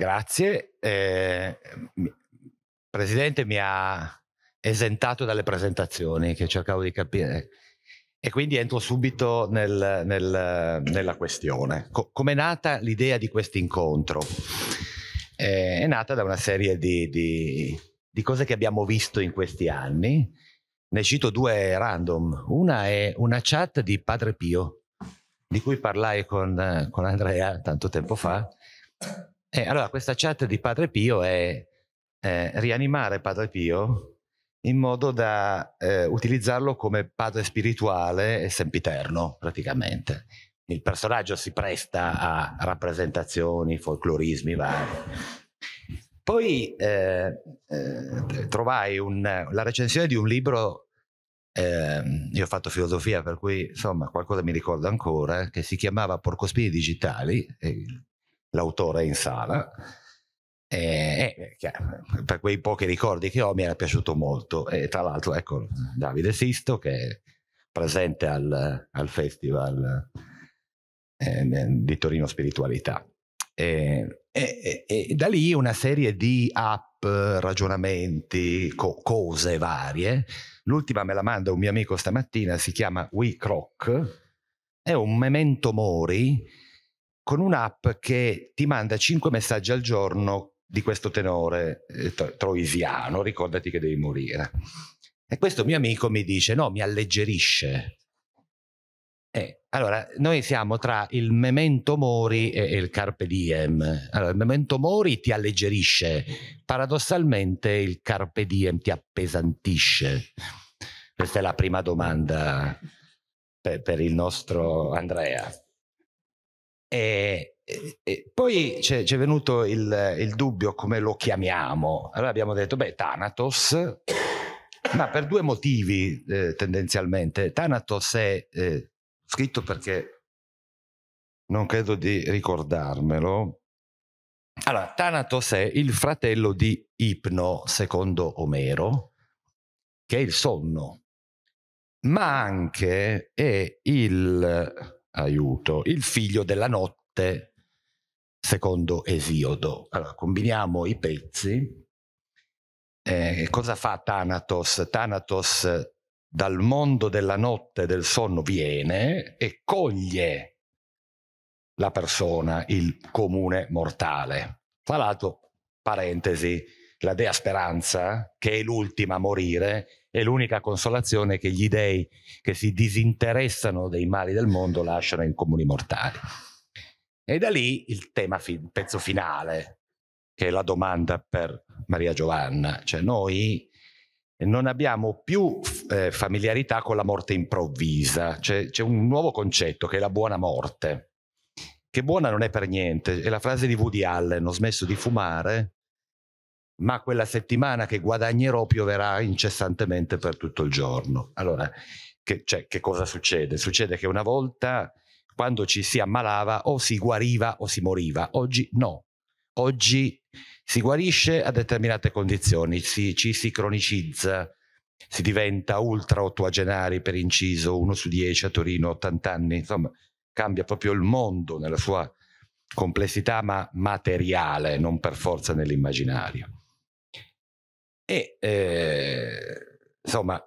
Grazie. Eh, Presidente mi ha esentato dalle presentazioni che cercavo di capire e quindi entro subito nel, nel, nella questione. Co- Come è nata l'idea di questo incontro? Eh, è nata da una serie di, di, di, cose che abbiamo visto in questi anni. Ne cito due random. Una è una chat di Padre Pio, di cui parlai con, con Andrea tanto tempo fa, e eh, allora questa chat di Padre Pio è eh, rianimare Padre Pio in modo da eh, utilizzarlo come padre spirituale e sempiterno praticamente. Il personaggio si presta a rappresentazioni, folclorismi vari. Poi eh, eh trovai un, la recensione di un libro, ehm, io ho fatto filosofia per cui insomma qualcosa mi ricordo ancora, che si chiamava Porcospini Digitali, l'autore in sala. E, eh, per quei pochi ricordi che ho mi era piaciuto molto e tra l'altro ecco Davide Sisto che è presente al, al festival eh, di Torino Spiritualità e, e, e, da lì una serie di app ragionamenti co- cose varie l'ultima me la manda un mio amico stamattina si chiama We Croc, è un memento mori con un'app che ti manda 5 messaggi al giorno di questo tenore eh, troisiano, ricordati che devi morire. E questo mio amico mi dice, no, mi alleggerisce. Eh, allora, noi siamo tra il memento mori e, e il carpe diem. Allora, il memento mori ti alleggerisce, paradossalmente il carpe diem ti appesantisce. Questa è la prima domanda per, per il nostro Andrea. E, e, e poi c'è, c'è venuto il, il, dubbio come lo chiamiamo. Allora abbiamo detto, beh, Thanatos, ma per due motivi eh, tendenzialmente. Thanatos è eh, scritto perché non credo di ricordarmelo. Allora, Thanatos è il fratello di Ipno, secondo Omero, che è il sonno, ma anche è il aiuto, il figlio della notte secondo Esiodo. Allora, combiniamo i pezzi. Eh, cosa fa Thanatos? Thanatos dal mondo della notte del sonno viene e coglie la persona, il comune mortale. Tra l'altro, parentesi, la dea Speranza, che è l'ultima a morire, e l'unica consolazione è che gli dei che si disinteressano dei mali del mondo lasciano in comuni mortali. E da lì il, tema, il pezzo finale, che è la domanda per Maria Giovanna, cioè noi non abbiamo più eh, familiarità con la morte improvvisa, cioè, c'è un nuovo concetto che è la buona morte, che buona non è per niente, è la frase di Woody Allen, ho smesso di fumare ma quella settimana che guadagnerò pioverà incessantemente per tutto il giorno. Allora, che, cioè, che cosa succede? Succede che una volta quando ci si ammalava o si guariva o si moriva, oggi no. Oggi si guarisce a determinate condizioni, si, ci si cronicizza, si diventa ultra ottuagenari per inciso, uno su dieci a Torino, 80 anni, insomma cambia proprio il mondo nella sua complessità ma materiale, non per forza nell'immaginario. E eh, insomma,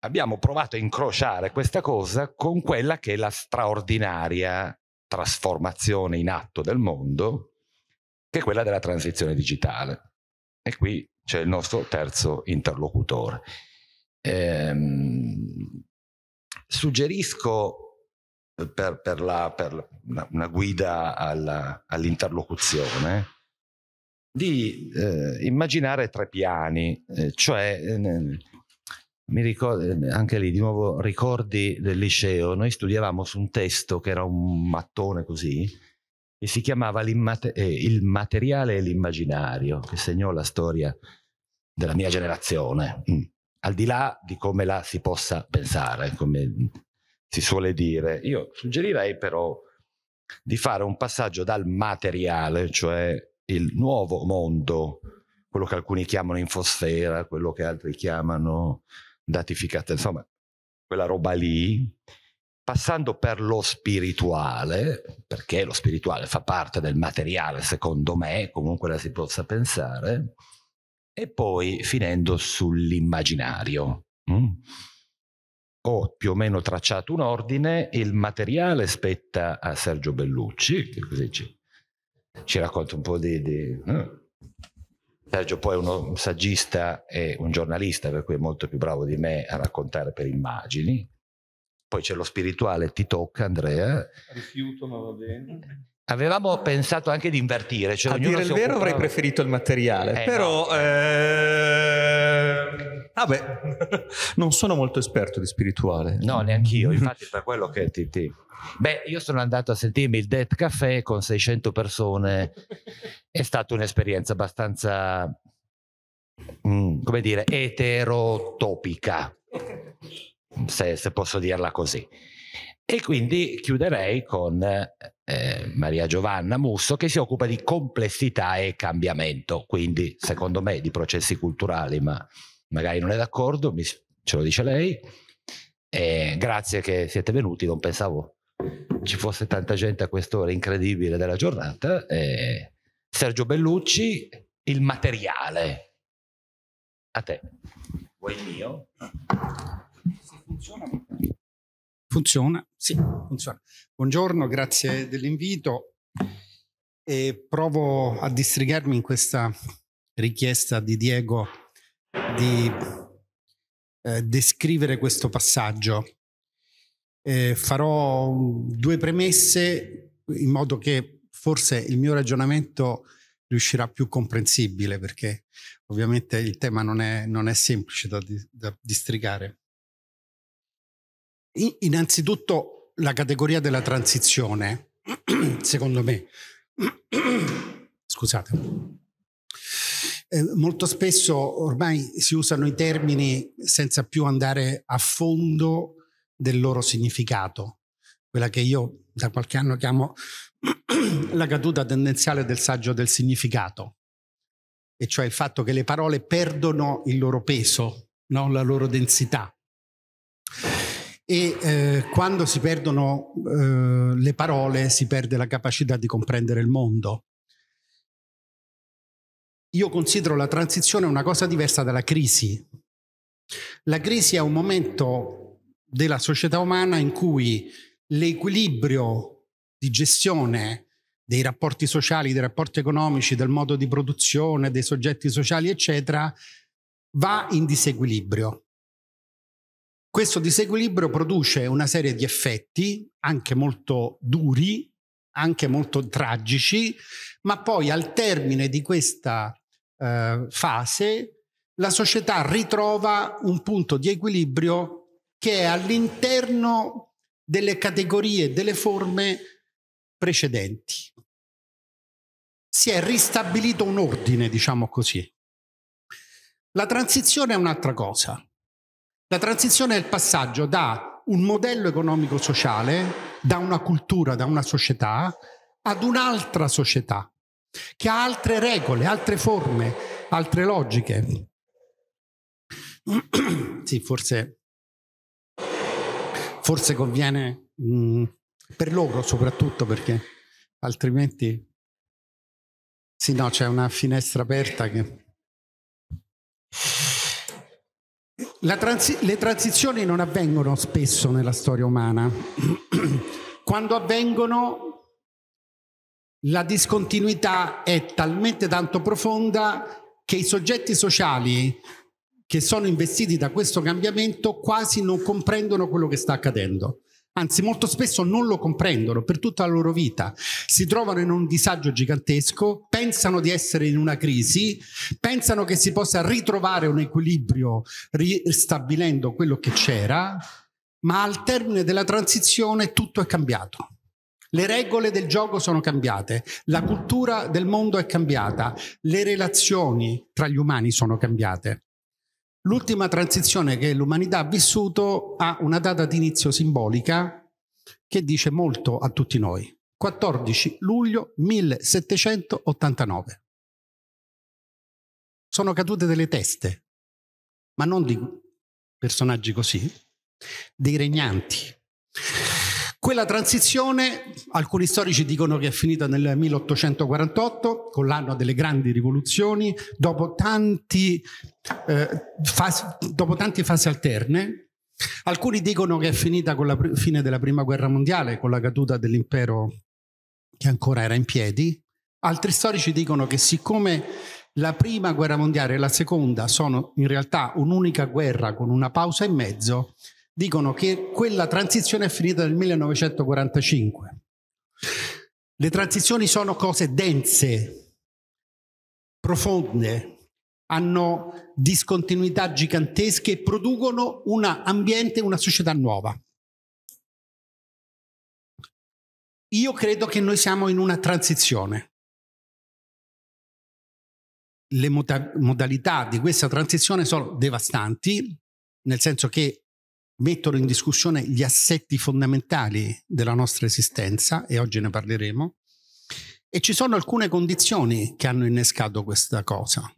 abbiamo provato a incrociare questa cosa con quella che è la straordinaria trasformazione in atto del mondo, che è quella della transizione digitale. E qui c'è il nostro terzo interlocutore. Ehm, suggerisco eh, per, per, la, per la, una, guida alla, all'interlocuzione di eh, immaginare tre piani, eh, cioè eh, mi ricordo, eh, anche lì di nuovo ricordi del liceo, noi studiavamo su un testo che era un mattone così e si chiamava eh, Il materiale e l'immaginario, che segnò la storia della mia generazione, mm. al di là di come la si possa pensare, come si suole dire. Io suggerirei però di fare un passaggio dal materiale, cioè il nuovo mondo, quello che alcuni chiamano infosfera, quello che altri chiamano datificata, insomma, quella roba lì, passando per lo spirituale, perché lo spirituale fa parte del materiale, secondo me, comunque la si possa pensare, e poi finendo sull'immaginario. Mm? Ho più o meno tracciato un ordine, il materiale spetta a Sergio Bellucci, che così ci ci racconta un po' di... di... Mm. Sergio poi è un saggista e un giornalista, per cui è molto più bravo di me a raccontare per immagini. Poi c'è lo spirituale, ti tocca Andrea. Rifiuto, ma va bene. Avevamo pensato anche di invertire. Cioè a dire il vero occupava... avrei preferito il materiale, eh, però... No. Eh... Ah non sono molto esperto di spirituale. No, neanch'io, infatti per quello che ti... ti Beh, io sono andato a sentirmi il Death Café con 600 persone, è stata un'esperienza abbastanza, mm, come dire, eterotopica, se, se, posso dirla così. E quindi chiuderei con eh, Maria Giovanna Musso che si occupa di complessità e cambiamento, quindi secondo me di processi culturali, ma magari non è d'accordo, mi, ce lo dice lei. Eh, grazie che siete venuti, non pensavo ci fosse tanta gente a quest'ora incredibile della giornata. Eh, Sergio Bellucci, il materiale. A te. Vuoi il mio? funziona. Funziona, sì, funziona. Buongiorno, grazie dell'invito. E provo a distrigarmi in questa richiesta di Diego di eh, descrivere questo passaggio eh, farò due premesse in modo che forse il mio ragionamento riuscirà più comprensibile perché ovviamente il tema non è, non è semplice da, da districare. In, innanzitutto la categoria della transizione, secondo me, scusate, eh, molto spesso ormai si usano i termini senza più andare a fondo del loro significato, quella che io da qualche anno chiamo la caduta tendenziale del saggio del significato, e cioè il fatto che le parole perdono il loro peso, no? la loro densità. E eh, quando si perdono eh, le parole si perde la capacità di comprendere il mondo. Io considero la transizione una cosa diversa dalla crisi. La crisi è un momento della società umana in cui l'equilibrio di gestione dei rapporti sociali, dei rapporti economici, del modo di produzione, dei soggetti sociali, eccetera, va in disequilibrio. Questo disequilibrio produce una serie di effetti, anche molto duri, anche molto tragici, ma poi al termine di questa eh, fase la società ritrova un punto di equilibrio che è all'interno delle categorie, delle forme precedenti. Si è ristabilito un ordine, diciamo così. La transizione è un'altra cosa. La transizione è il passaggio da un modello economico-sociale, da una cultura, da una società, ad un'altra società, che ha altre regole, altre forme, altre logiche. sì, forse forse conviene mh, mm, per loro soprattutto perché altrimenti sì no c'è una finestra aperta che transi- le transizioni non avvengono spesso nella storia umana quando avvengono la discontinuità è talmente tanto profonda che i soggetti sociali che sono investiti da questo cambiamento quasi non comprendono quello che sta accadendo. Anzi, molto spesso non lo comprendono per tutta la loro vita. Si trovano in un disagio gigantesco, pensano di essere in una crisi, pensano che si possa ritrovare un equilibrio ristabilendo quello che c'era, ma al termine della transizione tutto è cambiato. Le regole del gioco sono cambiate, la cultura del mondo è cambiata, le relazioni tra gli umani sono cambiate. L'ultima transizione che l'umanità ha vissuto ha una data di inizio simbolica che dice molto a tutti noi. 14 luglio 1789. Sono cadute delle teste, ma non di personaggi così, dei regnanti. Quella transizione, alcuni storici dicono che è finita nel 1848, con l'anno delle grandi rivoluzioni, dopo, tanti, eh, fasi, dopo tante fasi alterne. Alcuni dicono che è finita con la fine della Prima Guerra Mondiale, con la caduta dell'impero che ancora era in piedi. Altri storici dicono che siccome la prima guerra mondiale e la seconda sono in realtà un'unica guerra con una pausa in mezzo, dicono che quella transizione è finita nel 1945. Le transizioni sono cose dense, profonde, hanno discontinuità gigantesche e producono un ambiente, una società nuova. Io credo che noi siamo in una transizione. Le modalità di questa transizione sono devastanti, nel senso che mettono in discussione gli assetti fondamentali della nostra esistenza e oggi ne parleremo. E ci sono alcune condizioni che hanno innescato questa cosa.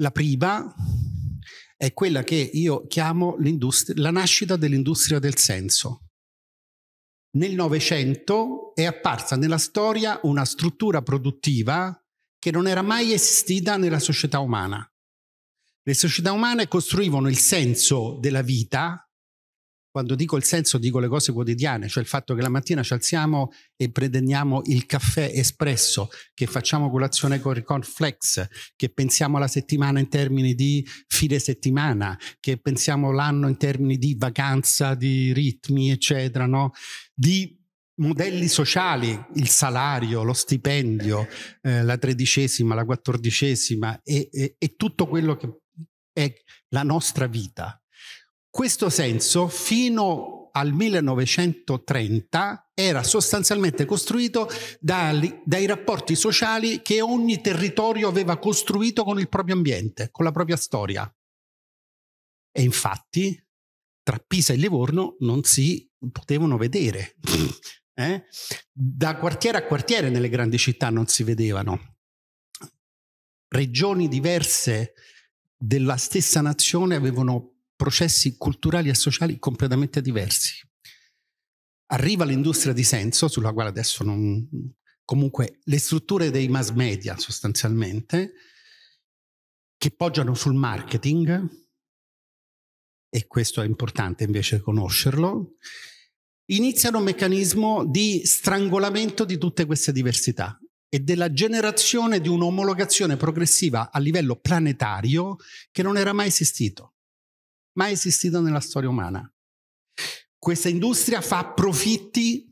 La prima è quella che io chiamo la nascita dell'industria del senso. Nel Novecento è apparsa nella storia una struttura produttiva che non era mai esistita nella società umana. Le società umane costruivano il senso della vita quando dico il senso dico le cose quotidiane, cioè il fatto che la mattina ci alziamo e pretendiamo il caffè espresso, che facciamo colazione con il cornflakes, che pensiamo alla settimana in termini di fine settimana, che pensiamo l'anno in termini di vacanza, di ritmi, eccetera, no? di modelli sociali, il salario, lo stipendio, eh, la tredicesima, la quattordicesima e, e, e tutto quello che è la nostra vita questo senso fino al 1930 era sostanzialmente costruito dai, dai rapporti sociali che ogni territorio aveva costruito con il proprio ambiente, con la propria storia. E infatti tra Pisa e Livorno non si potevano vedere. Eh? Da quartiere a quartiere nelle grandi città non si vedevano. Regioni diverse della stessa nazione avevano processi culturali e sociali completamente diversi. Arriva l'industria di senso, sulla quale adesso non... comunque le strutture dei mass media sostanzialmente, che poggiano sul marketing, e questo è importante invece conoscerlo, iniziano un meccanismo di strangolamento di tutte queste diversità e della generazione di un'omologazione progressiva a livello planetario che non era mai esistito mai esistito nella storia umana. Questa industria fa profitti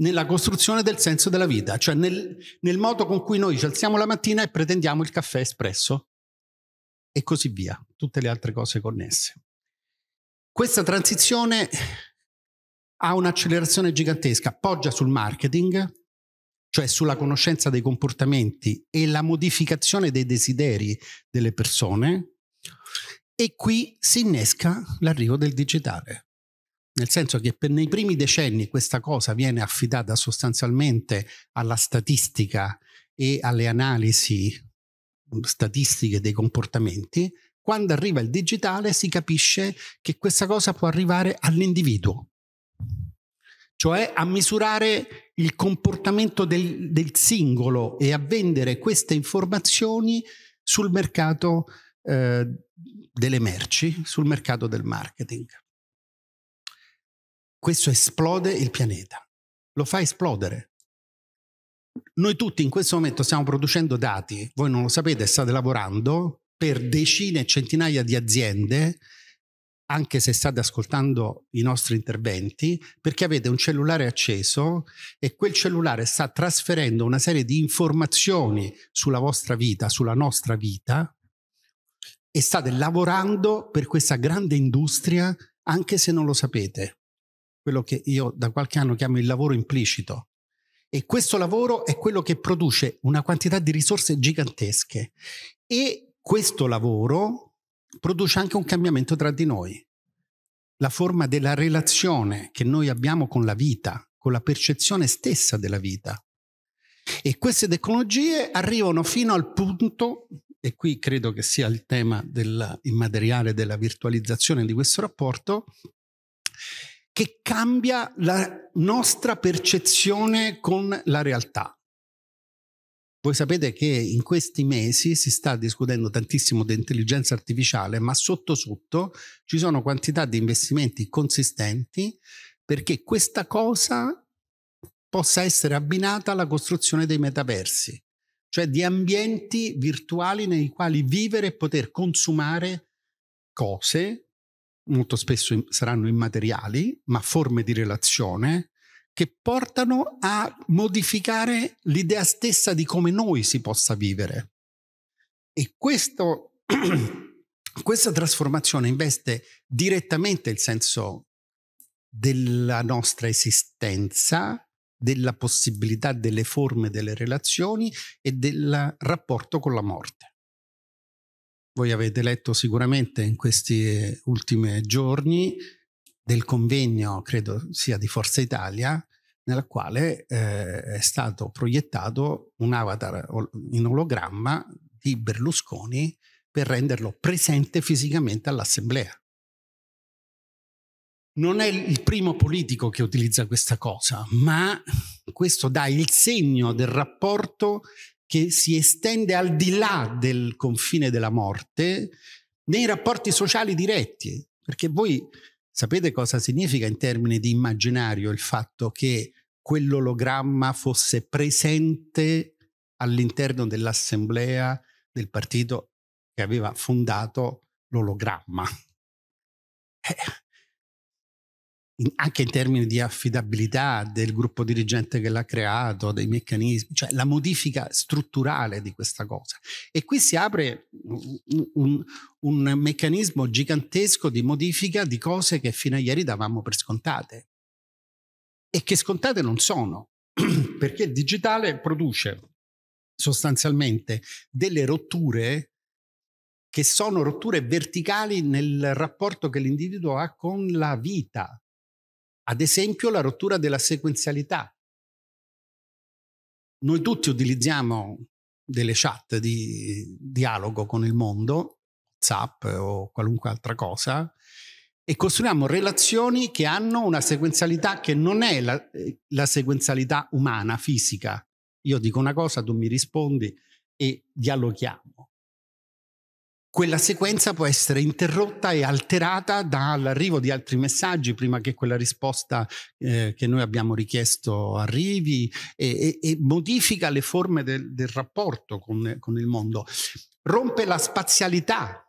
nella costruzione del senso della vita, cioè nel, nel modo con cui noi ci alziamo la mattina e pretendiamo il caffè espresso e così via, tutte le altre cose connesse. Questa transizione ha un'accelerazione gigantesca, poggia sul marketing, cioè sulla conoscenza dei comportamenti e la modificazione dei desideri delle persone, e qui si innesca l'arrivo del digitale, nel senso che per nei primi decenni questa cosa viene affidata sostanzialmente alla statistica e alle analisi statistiche dei comportamenti, quando arriva il digitale si capisce che questa cosa può arrivare all'individuo, cioè a misurare il comportamento del, del singolo e a vendere queste informazioni sul mercato eh, delle merci sul mercato del marketing. Questo esplode il pianeta, lo fa esplodere. Noi tutti in questo momento stiamo producendo dati, voi non lo sapete, state lavorando per decine e centinaia di aziende, anche se state ascoltando i nostri interventi, perché avete un cellulare acceso e quel cellulare sta trasferendo una serie di informazioni sulla vostra vita, sulla nostra vita, e state lavorando per questa grande industria anche se non lo sapete. Quello che io da qualche anno chiamo il lavoro implicito. E questo lavoro è quello che produce una quantità di risorse gigantesche e questo lavoro produce anche un cambiamento tra di noi. La forma della relazione che noi abbiamo con la vita, con la percezione stessa della vita. E queste tecnologie arrivano fino al punto e qui credo che sia il tema del immateriale della virtualizzazione di questo rapporto, che cambia la nostra percezione con la realtà. Voi sapete che in questi mesi si sta discutendo tantissimo di intelligenza artificiale, ma sotto sotto ci sono quantità di investimenti consistenti perché questa cosa possa essere abbinata alla costruzione dei metaversi cioè di ambienti virtuali nei quali vivere e poter consumare cose, molto spesso saranno immateriali, ma forme di relazione che portano a modificare l'idea stessa di come noi si possa vivere. E questo, questa trasformazione investe direttamente il senso della nostra esistenza della possibilità delle forme delle relazioni e del rapporto con la morte. Voi avete letto sicuramente in questi ultimi giorni del convegno, credo sia di Forza Italia, nella quale eh, è stato proiettato un avatar in ologramma di Berlusconi per renderlo presente fisicamente all'assemblea non è il primo politico che utilizza questa cosa, ma questo dà il segno del rapporto che si estende al di là del confine della morte nei rapporti sociali diretti, perché voi sapete cosa significa in termini di immaginario il fatto che quell'ologramma fosse presente all'interno dell'assemblea del partito che aveva fondato l'ologramma. Eh, in, anche in termini di affidabilità del gruppo dirigente che l'ha creato, dei meccanismi, cioè la modifica strutturale di questa cosa. E qui si apre un, un, un meccanismo gigantesco di modifica di cose che fino a ieri davamo per scontate e che scontate non sono, perché il digitale produce sostanzialmente delle rotture che sono rotture verticali nel rapporto che l'individuo ha con la vita, ad esempio la rottura della sequenzialità. Noi tutti utilizziamo delle chat di dialogo con il mondo, WhatsApp o qualunque altra cosa, e costruiamo relazioni che hanno una sequenzialità che non è la, la sequenzialità umana, fisica. Io dico una cosa, tu mi rispondi e dialoghiamo quella sequenza può essere interrotta e alterata dall'arrivo di altri messaggi prima che quella risposta eh, che noi abbiamo richiesto arrivi e, e, e modifica le forme del, del rapporto con, con il mondo. Rompe la spazialità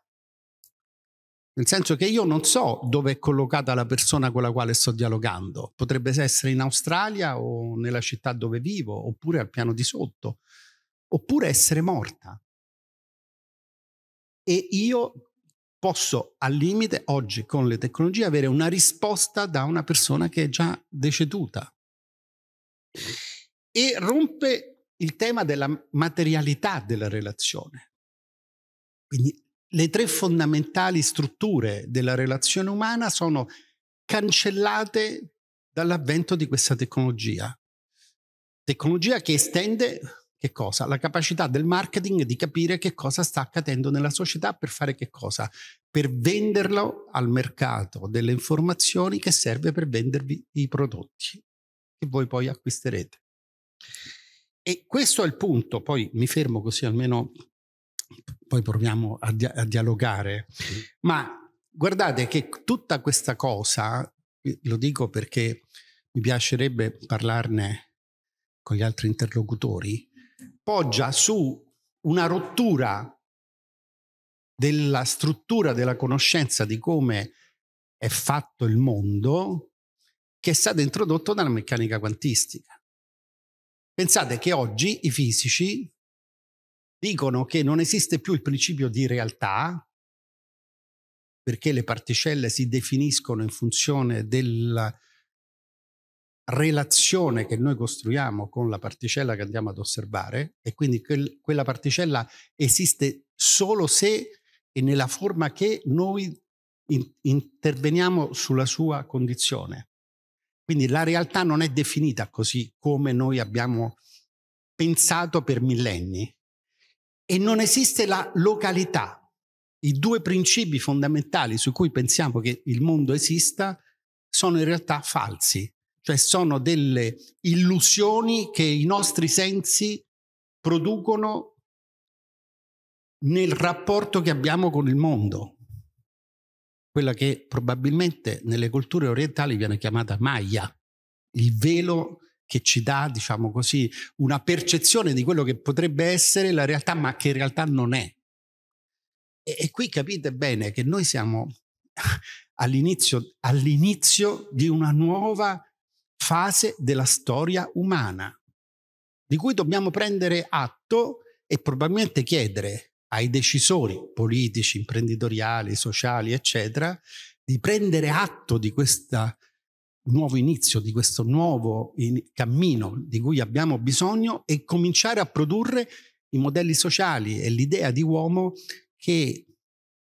nel senso che io non so dove è collocata la persona con la quale sto dialogando. Potrebbe essere in Australia o nella città dove vivo, oppure al piano di sotto, oppure essere morta e io posso al limite oggi con le tecnologie avere una risposta da una persona che è già deceduta. E rompe il tema della materialità della relazione. Quindi le tre fondamentali strutture della relazione umana sono cancellate dall'avvento di questa tecnologia. Tecnologia che estende che cosa? La capacità del marketing di capire che cosa sta accadendo nella società per fare che cosa? Per venderlo al mercato delle informazioni che serve per vendervi i prodotti che voi poi acquisterete. E questo è il punto, poi mi fermo così almeno poi proviamo a, dia- a dialogare, sì. ma guardate che tutta questa cosa, lo dico perché mi piacerebbe parlarne con gli altri interlocutori, poggia su una rottura della struttura della conoscenza di come è fatto il mondo che è stata introdotta dalla meccanica quantistica. Pensate che oggi i fisici dicono che non esiste più il principio di realtà, perché le particelle si definiscono in funzione del relazione che noi costruiamo con la particella che andiamo ad osservare e quindi quel, quella particella esiste solo se e nella forma che noi in, interveniamo sulla sua condizione. Quindi la realtà non è definita così come noi abbiamo pensato per millenni e non esiste la località. I due principi fondamentali su cui pensiamo che il mondo esista sono in realtà falsi, cioè sono delle illusioni che i nostri sensi producono nel rapporto che abbiamo con il mondo. Quella che probabilmente nelle culture orientali viene chiamata Maya, il velo che ci dà, diciamo così, una percezione di quello che potrebbe essere la realtà, ma che in realtà non è. E, e qui capite bene che noi siamo all'inizio, all'inizio di una nuova fase della storia umana, di cui dobbiamo prendere atto e probabilmente chiedere ai decisori politici, imprenditoriali, sociali, eccetera, di prendere atto di questo nuovo inizio, di questo nuovo in- cammino di cui abbiamo bisogno e cominciare a produrre i modelli sociali e l'idea di uomo che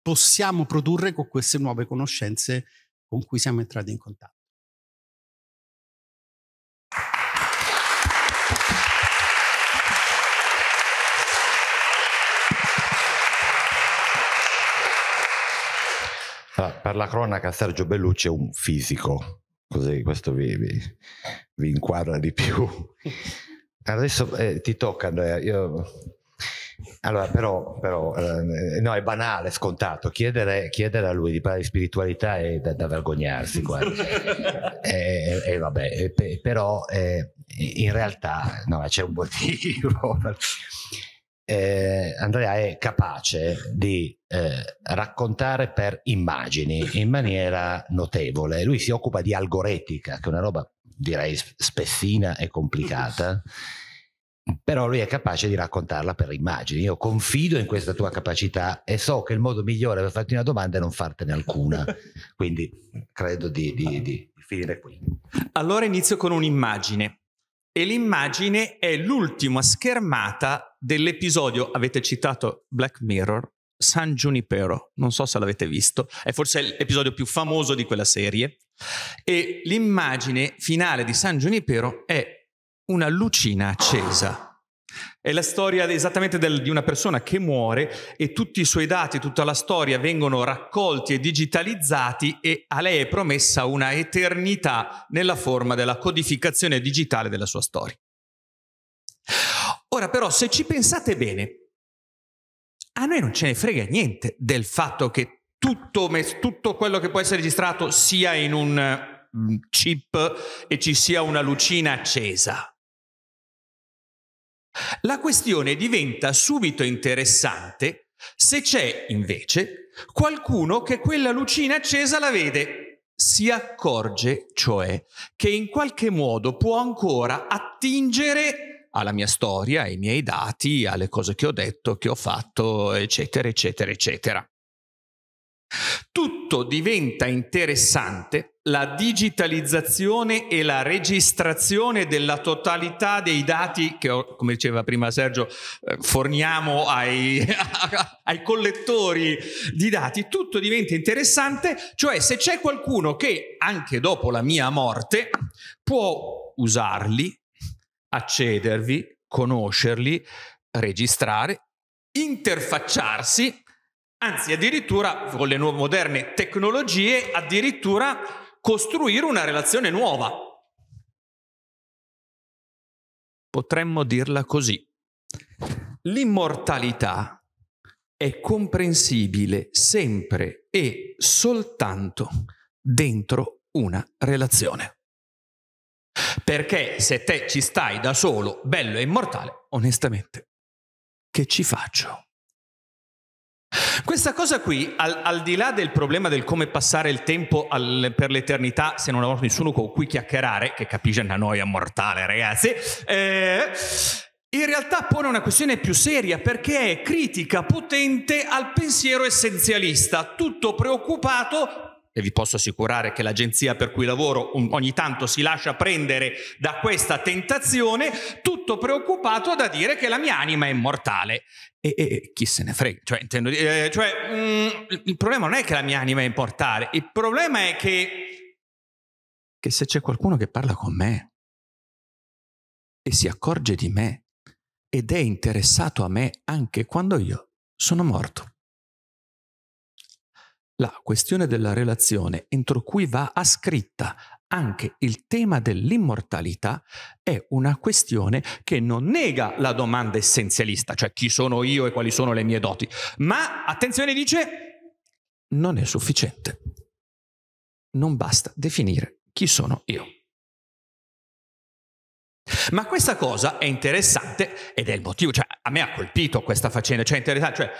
possiamo produrre con queste nuove conoscenze con cui siamo entrati in contatto. Per la cronaca, Sergio Bellucci è un fisico, così questo vi, vi, vi inquadra di più. Adesso eh, ti tocca, Andrea. Io... Allora, però, però eh, no, è banale, scontato. Chiedere, chiedere, a lui di parlare di spiritualità è da, da vergognarsi. e, e, eh, eh, eh, vabbè, e, però eh, in realtà no, c'è un motivo eh, Andrea è capace di eh, raccontare per immagini in maniera notevole. Lui si occupa di algoretica, che è una roba direi spessina e complicata, però lui è capace di raccontarla per immagini. Io confido in questa tua capacità e so che il modo migliore per farti una domanda è non fartene alcuna. Quindi credo di, di, di finire qui. Allora inizio con un'immagine. E l'immagine è l'ultima schermata dell'episodio, avete citato Black Mirror, San Junipero, non so se l'avete visto, è forse l'episodio più famoso di quella serie e l'immagine finale di San Junipero è una lucina accesa. È la storia esattamente del, di una persona che muore e tutti i suoi dati, tutta la storia vengono raccolti e digitalizzati e a lei è promessa una eternità nella forma della codificazione digitale della sua storia. Ora però, se ci pensate bene, a noi non ce ne frega niente del fatto che tutto, tutto quello che può essere registrato sia in un mm, chip e ci sia una lucina accesa. La questione diventa subito interessante se c'è invece qualcuno che quella lucina accesa la vede. Si accorge, cioè, che in qualche modo può ancora attingere alla mia storia, ai miei dati, alle cose che ho detto, che ho fatto, eccetera, eccetera, eccetera. Tutto diventa interessante la digitalizzazione e la registrazione della totalità dei dati che, come diceva prima Sergio, eh, forniamo ai, ai collettori di dati. Tutto diventa interessante, cioè se c'è qualcuno che anche dopo la mia morte può usarli, accedervi, conoscerli, registrare, interfacciarsi, anzi addirittura con le nuove moderne tecnologie, addirittura costruire una relazione nuova. Potremmo dirla così. L'immortalità è comprensibile sempre e soltanto dentro una relazione. Perché se te ci stai da solo, bello e immortale, onestamente, che ci faccio? Questa cosa qui, al, al, di là del problema del come passare il tempo al, per l'eternità se non avrò nessuno con cui chiacchierare, che capisce una noia mortale ragazzi, eh, in realtà pone una questione più seria perché è critica potente al pensiero essenzialista, tutto preoccupato e vi posso assicurare che l'agenzia per cui lavoro ogni tanto si lascia prendere da questa tentazione, tutto preoccupato da dire che la mia anima è immortale. E, e chi se ne frega? Cioè, intendo, eh, cioè mh, mm, il problema non è che la mia anima è immortale, il problema è che, che se c'è qualcuno che parla con me e si accorge di me ed è interessato a me anche quando io sono morto la questione della relazione entro cui va ascritta anche il tema dell'immortalità è una questione che non nega la domanda essenzialista, cioè chi sono io e quali sono le mie doti, ma attenzione dice non è sufficiente. Non basta definire chi sono io. Ma questa cosa è interessante ed è il motivo, cioè a me ha colpito questa faccenda, cioè interessante, cioè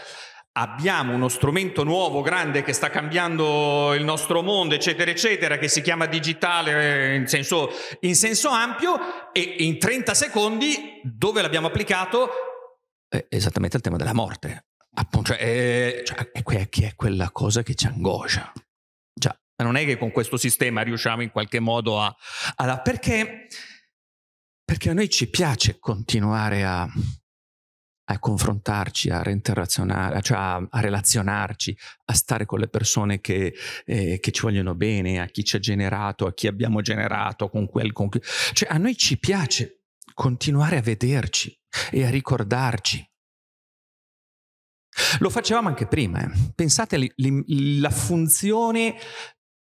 abbiamo uno strumento nuovo, grande, che sta cambiando il nostro mondo, eccetera, eccetera, che si chiama digitale eh, in senso, in senso ampio e in 30 secondi dove l'abbiamo applicato? Eh, esattamente al tema della morte. Appunto, cioè, eh, cioè, è, che è quella cosa che ci angoscia. Cioè, non è che con questo sistema riusciamo in qualche modo a... Allora, perché, perché a noi ci piace continuare a a confrontarci, a cioè a, a, relazionarci, a stare con le persone che, eh, che, ci vogliono bene, a chi ci ha generato, a chi abbiamo generato, con quel... Con... Cioè a noi ci piace continuare a vederci e a ricordarci. Lo facevamo anche prima, eh. pensate alla funzione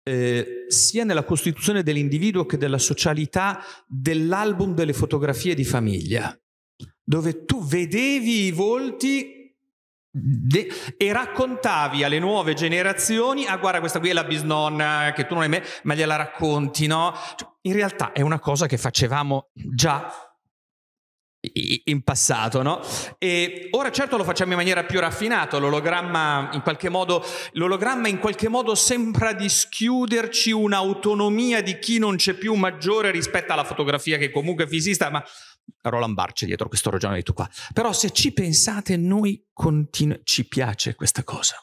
eh, sia nella costituzione dell'individuo che della socialità dell'album delle fotografie di famiglia dove tu vedevi i volti De- e raccontavi alle nuove generazioni, ah guarda questa qui è la bisnonna che tu non hai mai, ma gliela racconti, no? Cioè, in realtà è una cosa che facevamo già in passato, no? E ora certo lo facciamo in maniera più raffinata, l'ologramma in qualche modo, l'ologramma in qualche modo sembra dischiuderci un'autonomia di chi non c'è più maggiore rispetto alla fotografia che comunque è fisista, ma Roland Barce dietro questo ragionamento qua. Però se ci pensate, noi continu- ci piace questa cosa.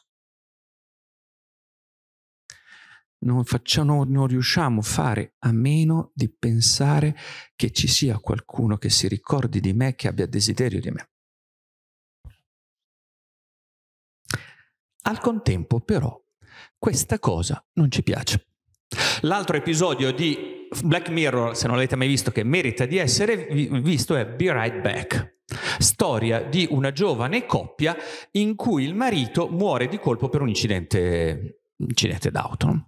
Non, facciamo, non riusciamo a fare a meno di pensare che ci sia qualcuno che si ricordi di me, che abbia desiderio di me. Al contempo, però, questa cosa non ci piace. L'altro episodio di Black Mirror, se non l'avete mai visto, che merita di essere visto è Be Right Back. Storia di una giovane coppia in cui il marito muore di colpo per un incidente incidente d'auto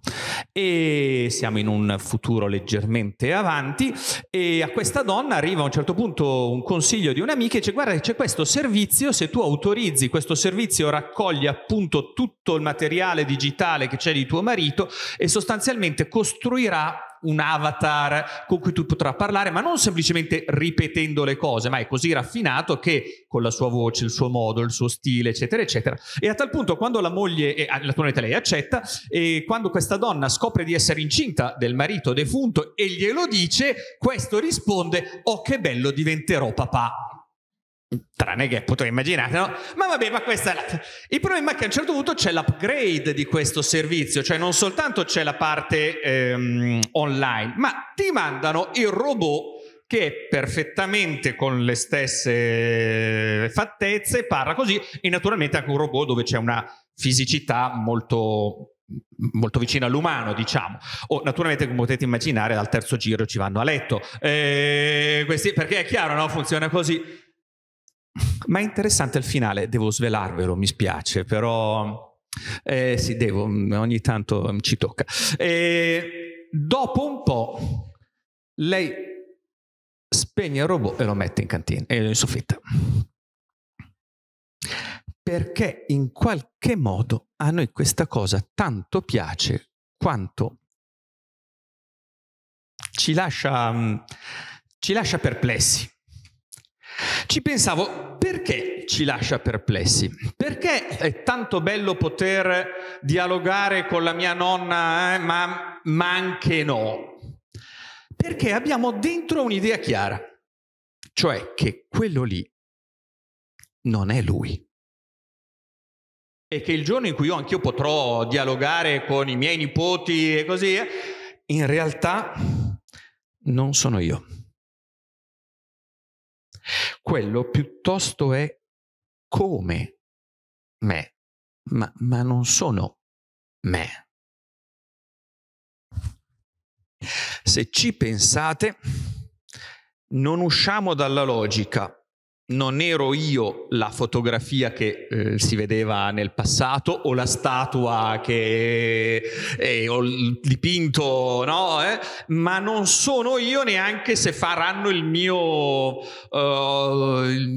e siamo in un futuro leggermente avanti e a questa donna arriva a un certo punto un consiglio di un'amica e dice guarda c'è questo servizio se tu autorizzi questo servizio raccoglie appunto tutto il materiale digitale che c'è di tuo marito e sostanzialmente costruirà un avatar con cui tu potrai parlare, ma non semplicemente ripetendo le cose, ma è così raffinato che con la sua voce, il suo modo, il suo stile, eccetera, eccetera. E a tal punto quando la moglie, eh, ah, naturalmente lei accetta, e quando questa donna scopre di essere incinta del marito defunto e glielo dice, questo risponde, oh che bello diventerò papà tranne che potrei immaginare, no? Ma vabbè, ma questa è la... Il problema è che a un certo punto c'è l'upgrade di questo servizio, cioè non soltanto c'è la parte ehm, online, ma ti mandano il robot che è perfettamente con le stesse fattezze parla così e naturalmente anche un robot dove c'è una fisicità molto molto vicina all'umano, diciamo. O naturalmente, come potete immaginare, al terzo giro ci vanno a letto. E eh, questi, perché è chiaro, no? Funziona così. Ma è interessante il finale, devo svelarvelo, mi spiace, però... Eh, sì, devo, ogni tanto ci tocca. E dopo un po' lei spegne il robot e lo mette in cantina, eh, in soffitta. Perché in qualche modo a noi questa cosa tanto piace quanto ci lascia, mm, ci lascia perplessi. Ci pensavo, perché ci lascia perplessi? Perché è tanto bello poter dialogare con la mia nonna, eh, ma, ma anche no? Perché abbiamo dentro un'idea chiara, cioè che quello lì non è lui. E che il giorno in cui io anch'io potrò dialogare con i miei nipoti e così, eh, in realtà non sono io. Quello piuttosto è come me, ma, ma non sono me. Se ci pensate, non usciamo dalla logica, non ero io la fotografia che eh, si vedeva nel passato o la statua che eh, ho dipinto, no? Eh? Ma non sono io neanche se faranno il mio, uh,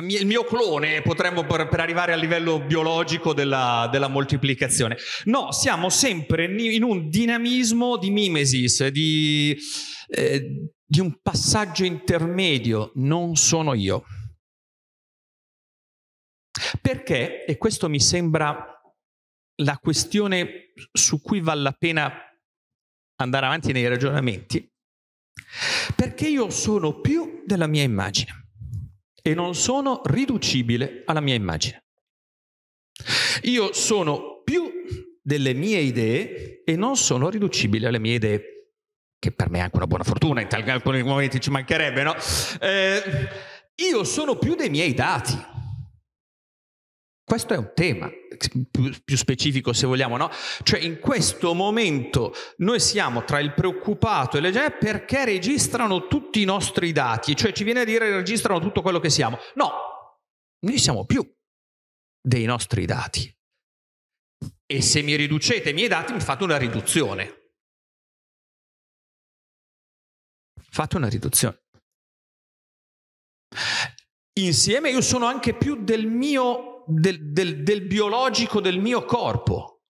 mia, il mio clone, potremmo per, per, arrivare al livello biologico della, della, moltiplicazione. No, siamo sempre in un dinamismo di mimesis, di eh, di un passaggio intermedio, non sono io. Perché, e questo mi sembra la questione su cui vale la pena andare avanti nei ragionamenti, perché io sono più della mia immagine e non sono riducibile alla mia immagine. Io sono più delle mie idee e non sono riducibile alle mie idee che per me è anche una buona fortuna, in alcuni momenti ci mancherebbe, no? Eh, io sono più dei miei dati. Questo è un tema più, più, specifico, se vogliamo, no? Cioè, in questo momento noi siamo tra il preoccupato e le l'egea perché registrano tutti i nostri dati, cioè ci viene a dire registrano tutto quello che siamo. No, noi siamo più dei nostri dati. E se mi riducete i miei dati, mi fate una riduzione. fate una riduzione. Insieme io sono anche più del mio, del, del, del biologico del mio corpo.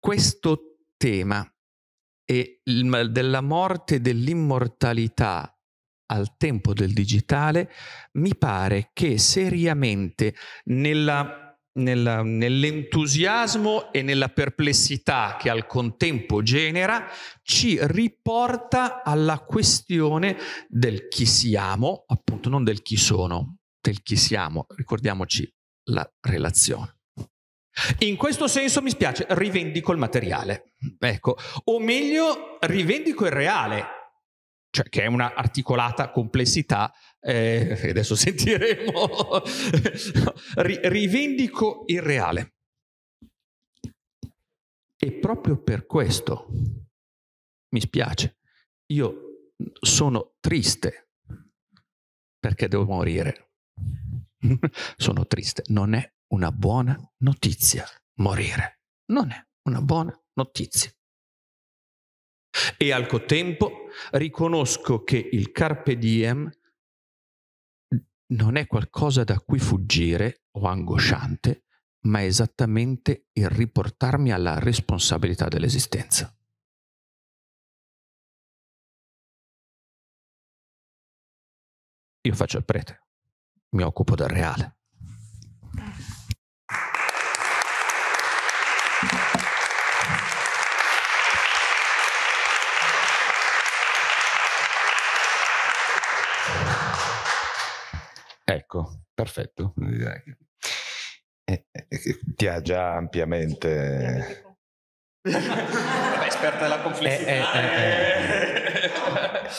Questo tema e il, della morte e dell'immortalità al tempo del digitale mi pare che seriamente nella nella, nell'entusiasmo e nella perplessità che al contempo genera, ci riporta alla questione del chi siamo, appunto non del chi sono, del chi siamo, ricordiamoci la relazione. In questo senso mi spiace, rivendico il materiale, ecco, o meglio rivendico il reale, cioè che è un'articolata complessità eh, adesso sentiremo, rivendico il reale. E proprio per questo mi spiace, io sono triste perché devo morire. sono triste, non è una buona notizia morire, non è una buona notizia. E al contempo riconosco che il carpe diem non è qualcosa da cui fuggire o angosciante, ma è esattamente il riportarmi alla responsabilità dell'esistenza. Io faccio il prete, mi occupo del reale. Ecco, perfetto. ti ha già ampiamente... Beh, esperta della complessità. Eh,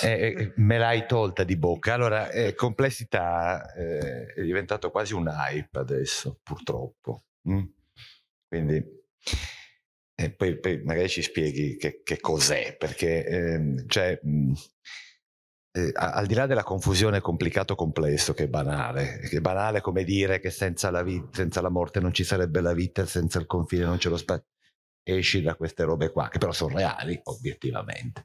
eh, eh, eh, me l'hai tolta di bocca. Allora, complessità è diventato quasi un hype adesso, purtroppo. Mm. Quindi... Poi, poi, magari ci spieghi che, che cos'è, perché ehm, cioè, mh, mm, eh, al di là della confusione complicato complesso che è banale, che è banale come dire che senza la, vita, senza la morte non ci sarebbe la vita, senza il confine non c'è lo spazio, esci da queste robe qua, che però sono reali obiettivamente.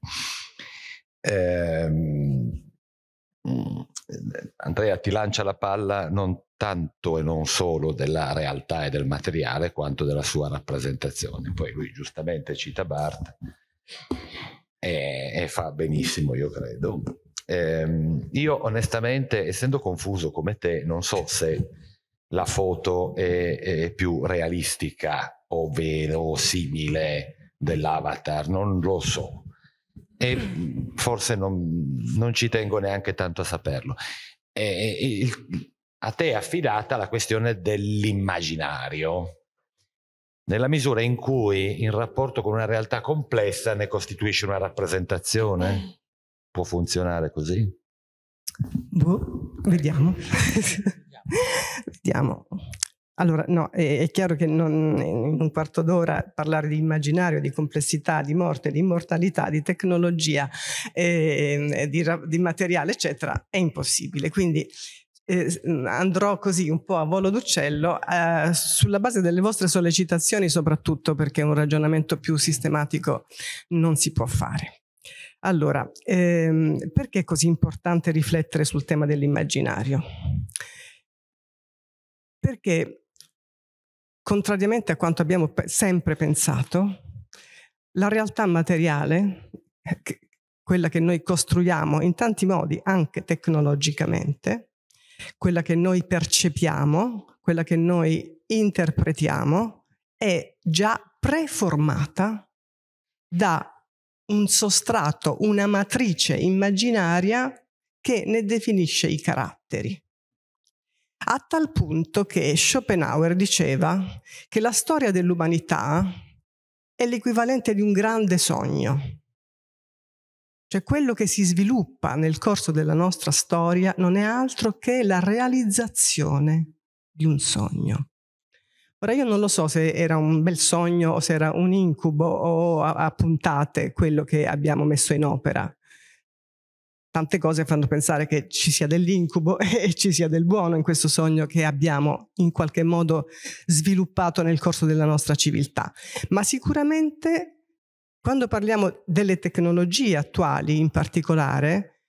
Ehm, mm, Andrea ti lancia la palla non tanto e non solo della realtà e del materiale quanto della sua rappresentazione. Poi lui giustamente cita Barth e, e fa benissimo, io credo eh, io onestamente, essendo confuso come te, non so se la foto è, è più realistica o verosimile dell'avatar, non lo so. E forse non, non ci tengo neanche tanto a saperlo. E, il, a te è affidata la questione dell'immaginario, nella misura in cui in rapporto con una realtà complessa ne costituisce una rappresentazione. Può funzionare così? Boh, vediamo. vediamo. Allora, no, è, è chiaro che non, in un quarto d'ora parlare di immaginario, di complessità, di morte, di immortalità, di tecnologia, eh, di, di, materiale, eccetera, è impossibile. Quindi eh, andrò così un po' a volo d'uccello eh, sulla base delle vostre sollecitazioni, soprattutto perché un ragionamento più sistematico non si può fare. Allora, ehm, perché è così importante riflettere sul tema dell'immaginario? Perché, contrariamente a quanto abbiamo sempre pensato, la realtà materiale, eh, quella che noi costruiamo in tanti modi, anche tecnologicamente, quella che noi percepiamo, quella che noi interpretiamo, è già preformata da un sostrato, una matrice immaginaria che ne definisce i caratteri. A tal punto che Schopenhauer diceva che la storia dell'umanità è l'equivalente di un grande sogno. Cioè quello che si sviluppa nel corso della nostra storia non è altro che la realizzazione di un sogno. Ora io non lo so se era un bel sogno o se era un incubo o a, a puntate quello che abbiamo messo in opera. Tante cose fanno pensare che ci sia dell'incubo e ci sia del buono in questo sogno che abbiamo in qualche modo sviluppato nel corso della nostra civiltà. Ma sicuramente quando parliamo delle tecnologie attuali in particolare,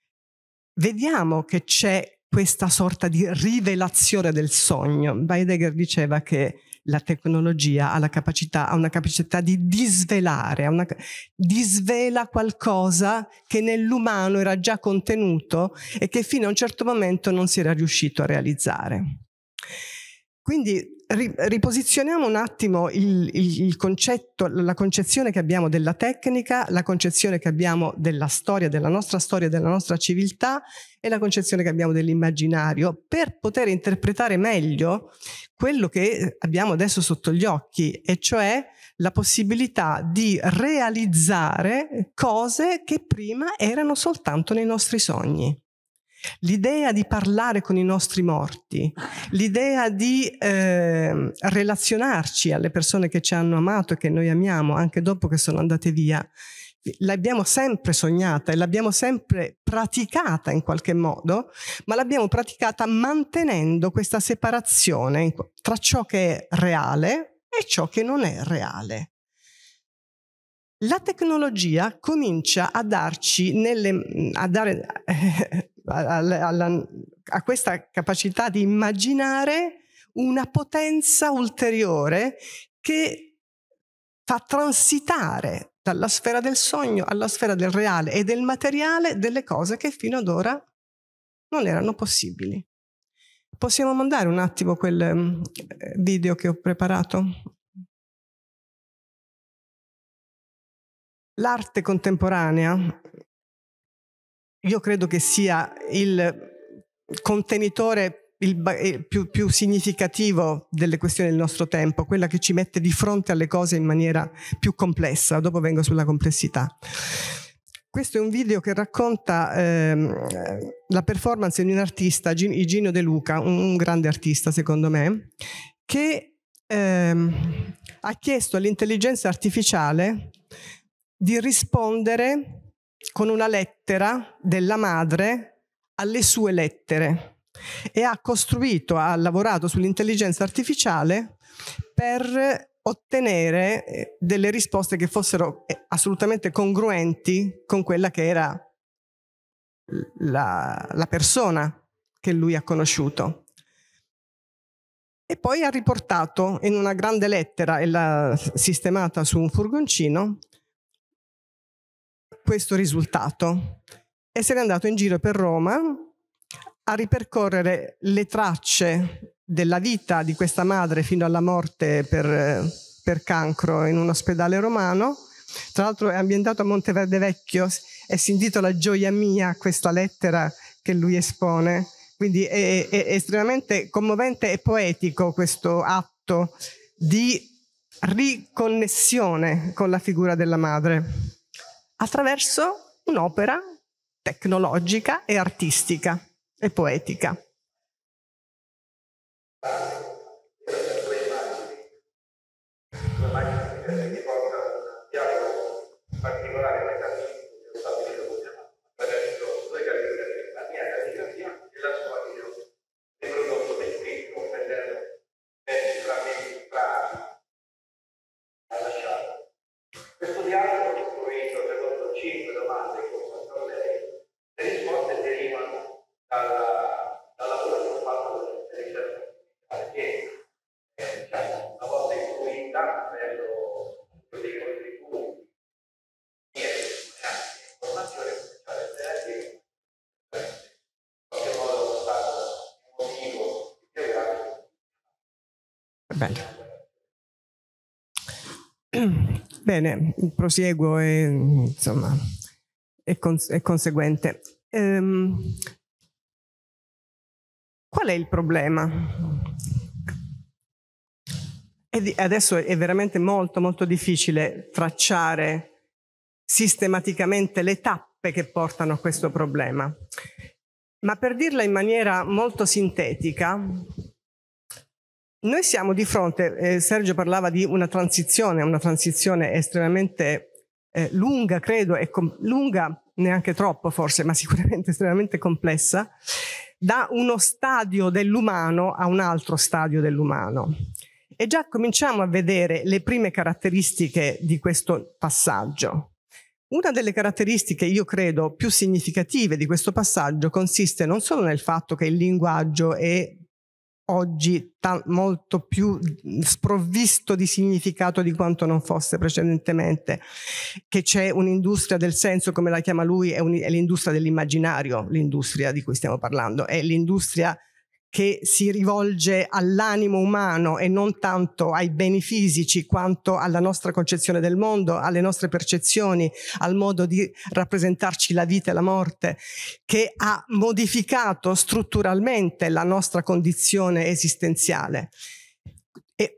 vediamo che c'è questa sorta di rivelazione del sogno. Heidegger diceva che la tecnologia ha, la capacità, ha una capacità di disvelare, una, disvela qualcosa che nell'umano era già contenuto e che fino a un certo momento non si era riuscito a realizzare. Quindi riposizioniamo un attimo il, il, il, concetto, la concezione che abbiamo della tecnica, la concezione che abbiamo della storia, della nostra storia, della nostra civiltà e la concezione che abbiamo dell'immaginario per poter interpretare meglio quello che eh, abbiamo adesso sotto gli occhi, e cioè la possibilità di realizzare cose che prima erano soltanto nei nostri sogni. L'idea di parlare con i nostri morti, l'idea di eh, relazionarci alle persone che ci hanno amato e che noi amiamo anche dopo che sono andate via, l'abbiamo sempre sognata e l'abbiamo sempre praticata in qualche modo, ma l'abbiamo praticata mantenendo questa separazione tra ciò che è reale e ciò che non è reale. La tecnologia comincia a darci nelle, a, dare, a, a, a questa capacità di immaginare una potenza ulteriore che fa transitare dalla sfera del sogno alla sfera del reale e del materiale delle cose che fino ad ora non erano possibili. Possiamo mandare un attimo quel mm, video che ho preparato? L'arte contemporanea, io credo che sia il contenitore il, eh, più, più, significativo delle questioni del nostro tempo, quella che ci mette di fronte alle cose in maniera più complessa. Dopo vengo sulla complessità. Questo è un video che racconta ehm, la performance di un artista, Igino De Luca, un, un grande artista secondo me, che ehm, ha chiesto all'intelligenza artificiale di rispondere con una lettera della madre alle sue lettere e ha costruito, ha lavorato sull'intelligenza artificiale per ottenere eh, delle risposte che fossero eh, assolutamente congruenti con quella che era la, la, persona che lui ha conosciuto. E poi ha riportato in una grande lettera e l'ha sistemata su un furgoncino questo risultato. E se n'è andato in giro per Roma a ripercorrere le tracce della vita di questa madre fino alla morte per, per cancro in un ospedale romano. Tra l'altro è ambientato a Monteverde Vecchio e si intitola Gioia mia questa lettera che lui espone. Quindi è, è, è estremamente commovente e poetico questo atto di riconnessione con la figura della madre attraverso un'opera tecnologica e artistica e poetica. particolare dalla, lavoro che ho fatto dell'esercito che eh, diciamo, una volta in istruita attraverso dei contributi e anche informazione speciale dell'azienda, in qualche modo ho stato motivo geografico. Bene. Bene, proseguo e insomma è, cons- è conseguente. Ehm, Qual è il problema? adesso è veramente molto molto difficile tracciare sistematicamente le tappe che portano a questo problema. Ma per dirla in maniera molto sintetica, noi siamo di fronte, eh, Sergio parlava di una transizione, una transizione estremamente eh, lunga, credo, e lunga neanche troppo forse, ma sicuramente estremamente complessa, da uno stadio dell'umano a un altro stadio dell'umano. E già cominciamo a vedere le prime caratteristiche di questo passaggio. Una delle caratteristiche, io credo, più significative di questo passaggio consiste non solo nel fatto che il linguaggio è oggi t- molto più sprovvisto di significato di quanto non fosse precedentemente, che c'è un'industria del senso, come la chiama lui, è, un- è l'industria dell'immaginario, l'industria di cui stiamo parlando, è l'industria che si rivolge all'animo umano e non tanto ai beni fisici quanto alla nostra concezione del mondo, alle nostre percezioni, al modo di rappresentarci la vita e la morte, che ha modificato strutturalmente la nostra condizione esistenziale. E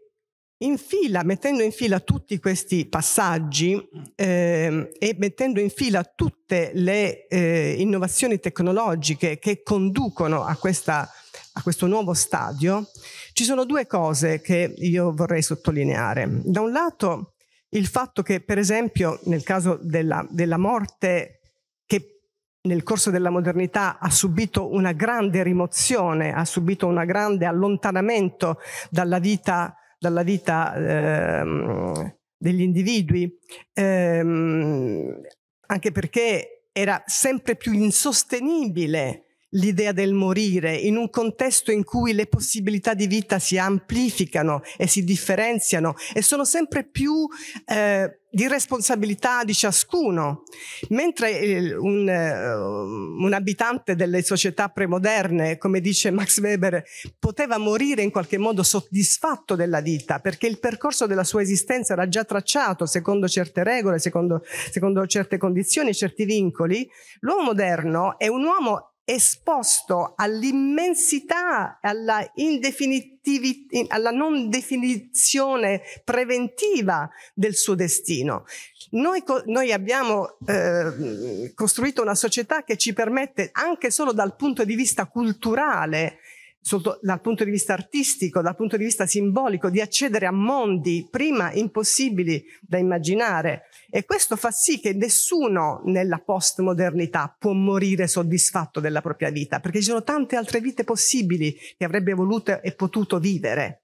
in fila, mettendo in fila tutti questi passaggi eh, e mettendo in fila tutte le eh, innovazioni tecnologiche che conducono a questa a questo nuovo stadio, ci sono due cose che io vorrei sottolineare. Da un lato il fatto che, per esempio, nel caso della, della morte che nel corso della modernità ha subito una grande rimozione, ha subito un grande allontanamento dalla vita, dalla vita eh, degli individui, eh, anche perché era sempre più insostenibile l'idea del morire in un contesto in cui le possibilità di vita si amplificano e si differenziano e sono sempre più eh, di responsabilità di ciascuno, mentre il, eh, un, uh, un, abitante delle società premoderne, come dice Max Weber, poteva morire in qualche modo soddisfatto della vita, perché il percorso della sua esistenza era già tracciato secondo certe regole, secondo, secondo certe condizioni, certi vincoli, l'uomo moderno è un uomo esposto all'immensità, alla, alla non definizione preventiva del suo destino. Noi, noi abbiamo eh, costruito una società che ci permette, anche solo dal punto di vista culturale, sotto, dal punto di vista artistico, dal punto di vista simbolico, di accedere a mondi prima impossibili da immaginare. E questo fa sì che nessuno nella postmodernità può morire soddisfatto della propria vita, perché ci sono tante altre vite possibili che avrebbe voluto e potuto vivere.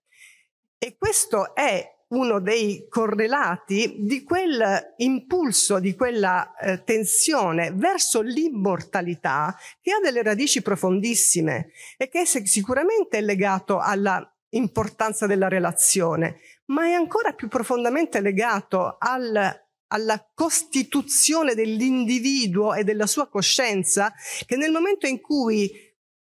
E questo è uno dei correlati di quel impulso, di quella eh, tensione verso l'immortalità che ha delle radici profondissime e che sicuramente è legato alla importanza della relazione, ma è ancora più profondamente legato al, alla costituzione dell'individuo e della sua coscienza che nel momento in cui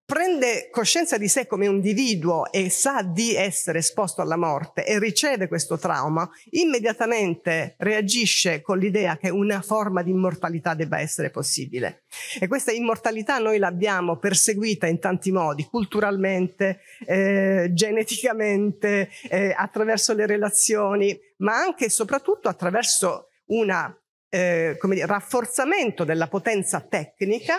prende coscienza di sé come individuo e sa di essere esposto alla morte e riceve questo trauma, immediatamente reagisce con l'idea che una forma di immortalità debba essere possibile. E questa immortalità noi l'abbiamo perseguita in tanti modi, culturalmente, eh, geneticamente, eh, attraverso le relazioni, ma anche e soprattutto attraverso un eh, rafforzamento della potenza tecnica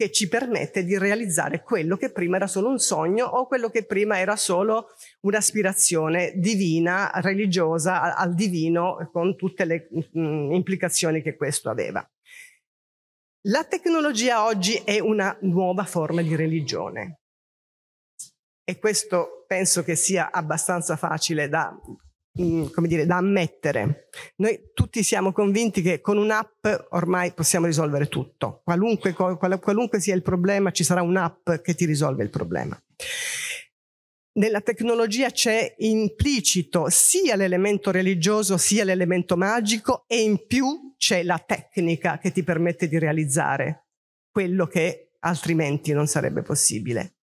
che ci permette di realizzare quello che prima era solo un sogno o quello che prima era solo un'aspirazione divina, religiosa, al, divino, con tutte le mh, mm, implicazioni che questo aveva. La tecnologia oggi è una nuova forma di religione e questo penso che sia abbastanza facile da Mm, come dire, da ammettere. Noi tutti siamo convinti che con un'app ormai possiamo risolvere tutto. Qualunque, qualunque sia il problema, ci sarà un'app che ti risolve il problema. Nella tecnologia c'è implicito sia l'elemento religioso sia l'elemento magico e in più c'è la tecnica che ti permette di realizzare quello che altrimenti non sarebbe possibile.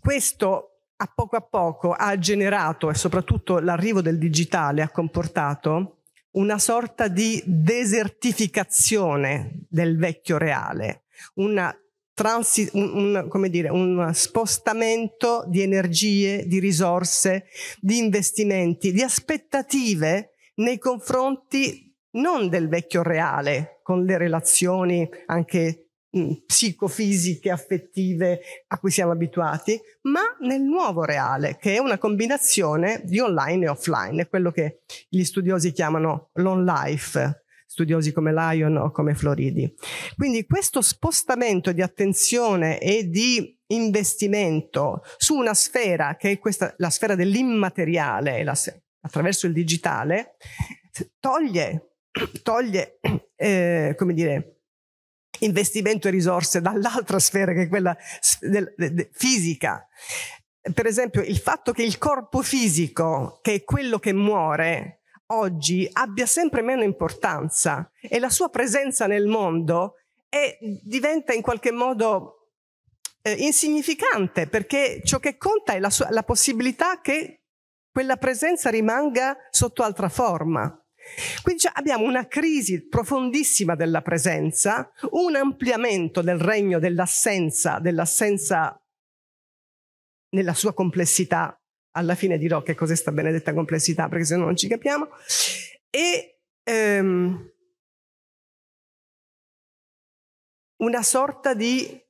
Questo a poco a poco ha generato e soprattutto l'arrivo del digitale ha comportato una sorta di desertificazione del vecchio reale, una transi- un, un, dire, un spostamento di energie, di risorse, di investimenti, di aspettative nei confronti non del vecchio reale, con le relazioni anche Mm, psicofisiche, affettive a cui siamo abituati, ma nel nuovo reale, che è una combinazione di online e offline, è quello che gli studiosi chiamano long life, studiosi come Lyon o come Floridi. Quindi questo spostamento di attenzione e di investimento su una sfera che è questa, la sfera dell'immateriale attraverso il digitale toglie, toglie eh, come dire, investimento e risorse dall'altra sfera che è quella del, de, de, fisica. Per esempio il fatto che il corpo fisico, che è quello che muore, oggi abbia sempre meno importanza e la sua presenza nel mondo è, diventa in qualche modo eh, insignificante perché ciò che conta è la, sua, la possibilità che quella presenza rimanga sotto altra forma. Quindi cioè, abbiamo una crisi profondissima della presenza, un ampliamento del regno dell'assenza, dell'assenza nella sua complessità. Alla fine dirò che cos'è sta benedetta complessità, perché se no non ci capiamo. E ehm, una sorta di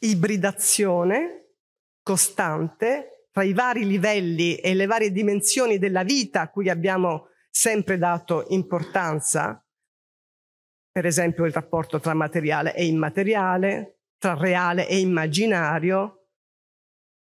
ibridazione costante tra i vari livelli e le varie dimensioni della vita a cui abbiamo sempre dato importanza, per esempio il rapporto tra materiale e immateriale, tra reale e immaginario,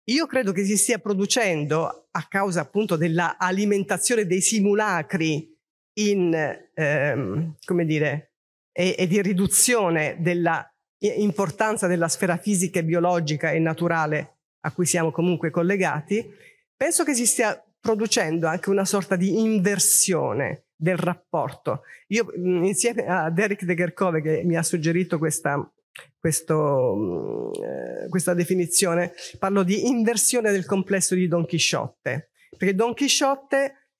io credo che si stia producendo, a causa appunto della alimentazione dei simulacri in, ehm, come dire, e, e di riduzione dell'importanza della sfera fisica e biologica e naturale a cui siamo comunque collegati, penso che si stia producendo anche una sorta di inversione del rapporto. Io mm, insieme a Derek De Kerkove che mi ha suggerito questa, questo, mm, eh, questa definizione, parlo di inversione del complesso di Don Chisciotte, perché Don Chisciotte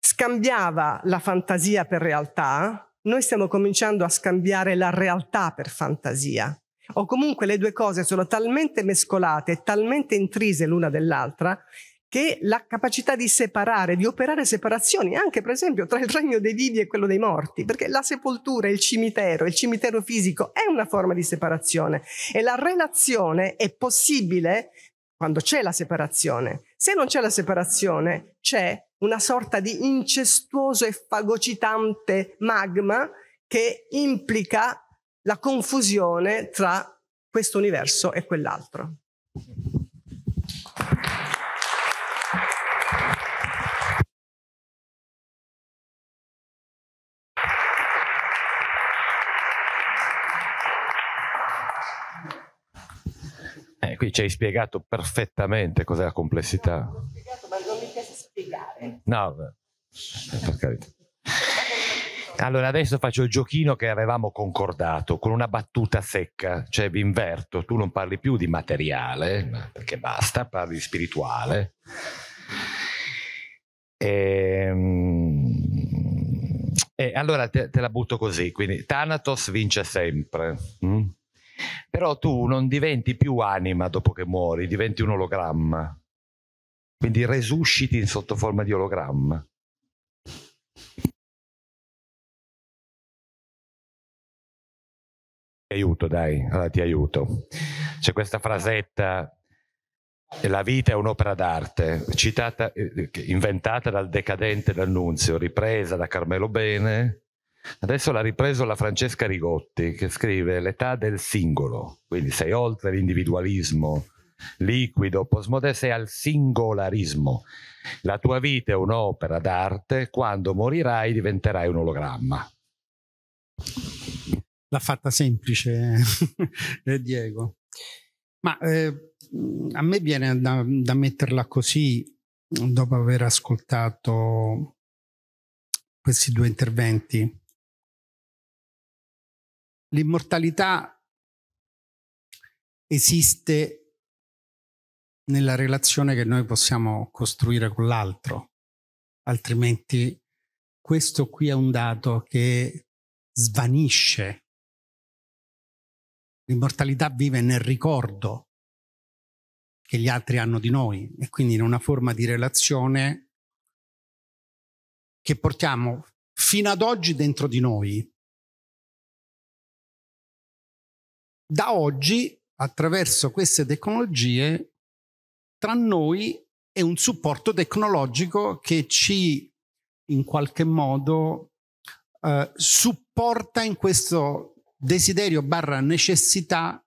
scambiava la fantasia per realtà, noi stiamo cominciando a scambiare la realtà per fantasia, o comunque le due cose sono talmente mescolate, talmente intrise l'una dell'altra, che la capacità di separare, di operare separazioni, anche per esempio tra il regno dei vivi e quello dei morti, perché la sepoltura, il cimitero, il cimitero fisico è una forma di separazione e la relazione è possibile quando c'è la separazione. Se non c'è la separazione, c'è una sorta di incestuoso e fagocitante magma che implica la confusione tra questo universo e quell'altro. qui ci hai spiegato perfettamente cos'è la complessità. No, ma non mi piace spiegare. No, eh, per carità. Allora, adesso faccio il giochino che avevamo concordato con una battuta secca, cioè vi inverto, tu non parli più di materiale, perché basta, parli di spirituale. E, ehm, e allora te, te, la butto così, quindi Thanatos vince sempre. Mm? Però tu non diventi più anima dopo che muori, diventi un ologramma. Quindi resusciti sotto forma di ologramma. Ti aiuto, dai, allora ti aiuto. C'è questa frasetta la vita è un'opera d'arte, citata, eh, inventata dal decadente D'Annunzio, ripresa da Carmelo Bene Adesso l'ha ripreso la Francesca Rigotti che scrive l'età del singolo, quindi sei oltre l'individualismo liquido, postmoderno, sei al singolarismo. La tua vita è un'opera d'arte, quando morirai diventerai un ologramma. L'ha fatta semplice eh, Diego. Ma eh, a me viene da, da metterla così dopo aver ascoltato questi due interventi L'immortalità esiste nella relazione che noi possiamo costruire con l'altro, altrimenti questo qui è un dato che svanisce. L'immortalità vive nel ricordo che gli altri hanno di noi e quindi in una forma di relazione che portiamo fino ad oggi dentro di noi, da oggi, attraverso queste tecnologie, tra noi è un supporto tecnologico che ci, in qualche modo, eh, supporta in questo desiderio barra necessità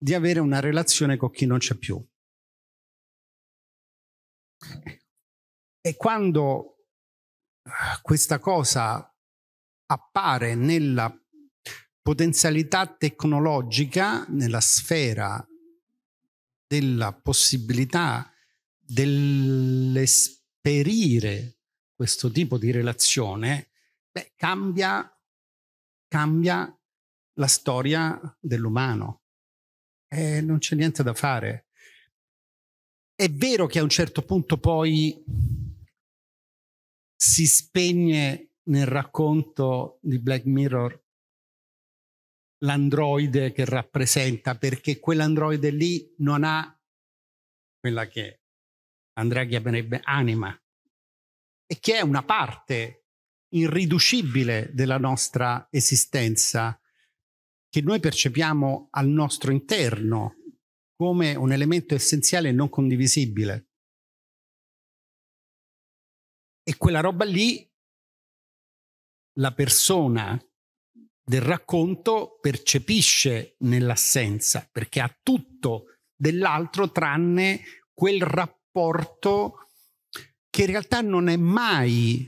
di avere una relazione con chi non c'è più. E quando eh, questa cosa appare nella potenzialità tecnologica nella sfera della possibilità dell'esperire questo tipo di relazione, beh, cambia, cambia la storia dell'umano. E eh, non c'è niente da fare. È vero che a un certo punto poi si spegne nel racconto di Black Mirror l'androide che rappresenta, perché quell'androide lì non ha quella che Andrea chiamerebbe anima, e che è una parte irriducibile della nostra esistenza, che noi percepiamo al nostro interno come un elemento essenziale e non condivisibile. E quella roba lì, la persona del racconto percepisce nell'assenza, perché ha tutto dell'altro tranne quel rapporto che in realtà non è mai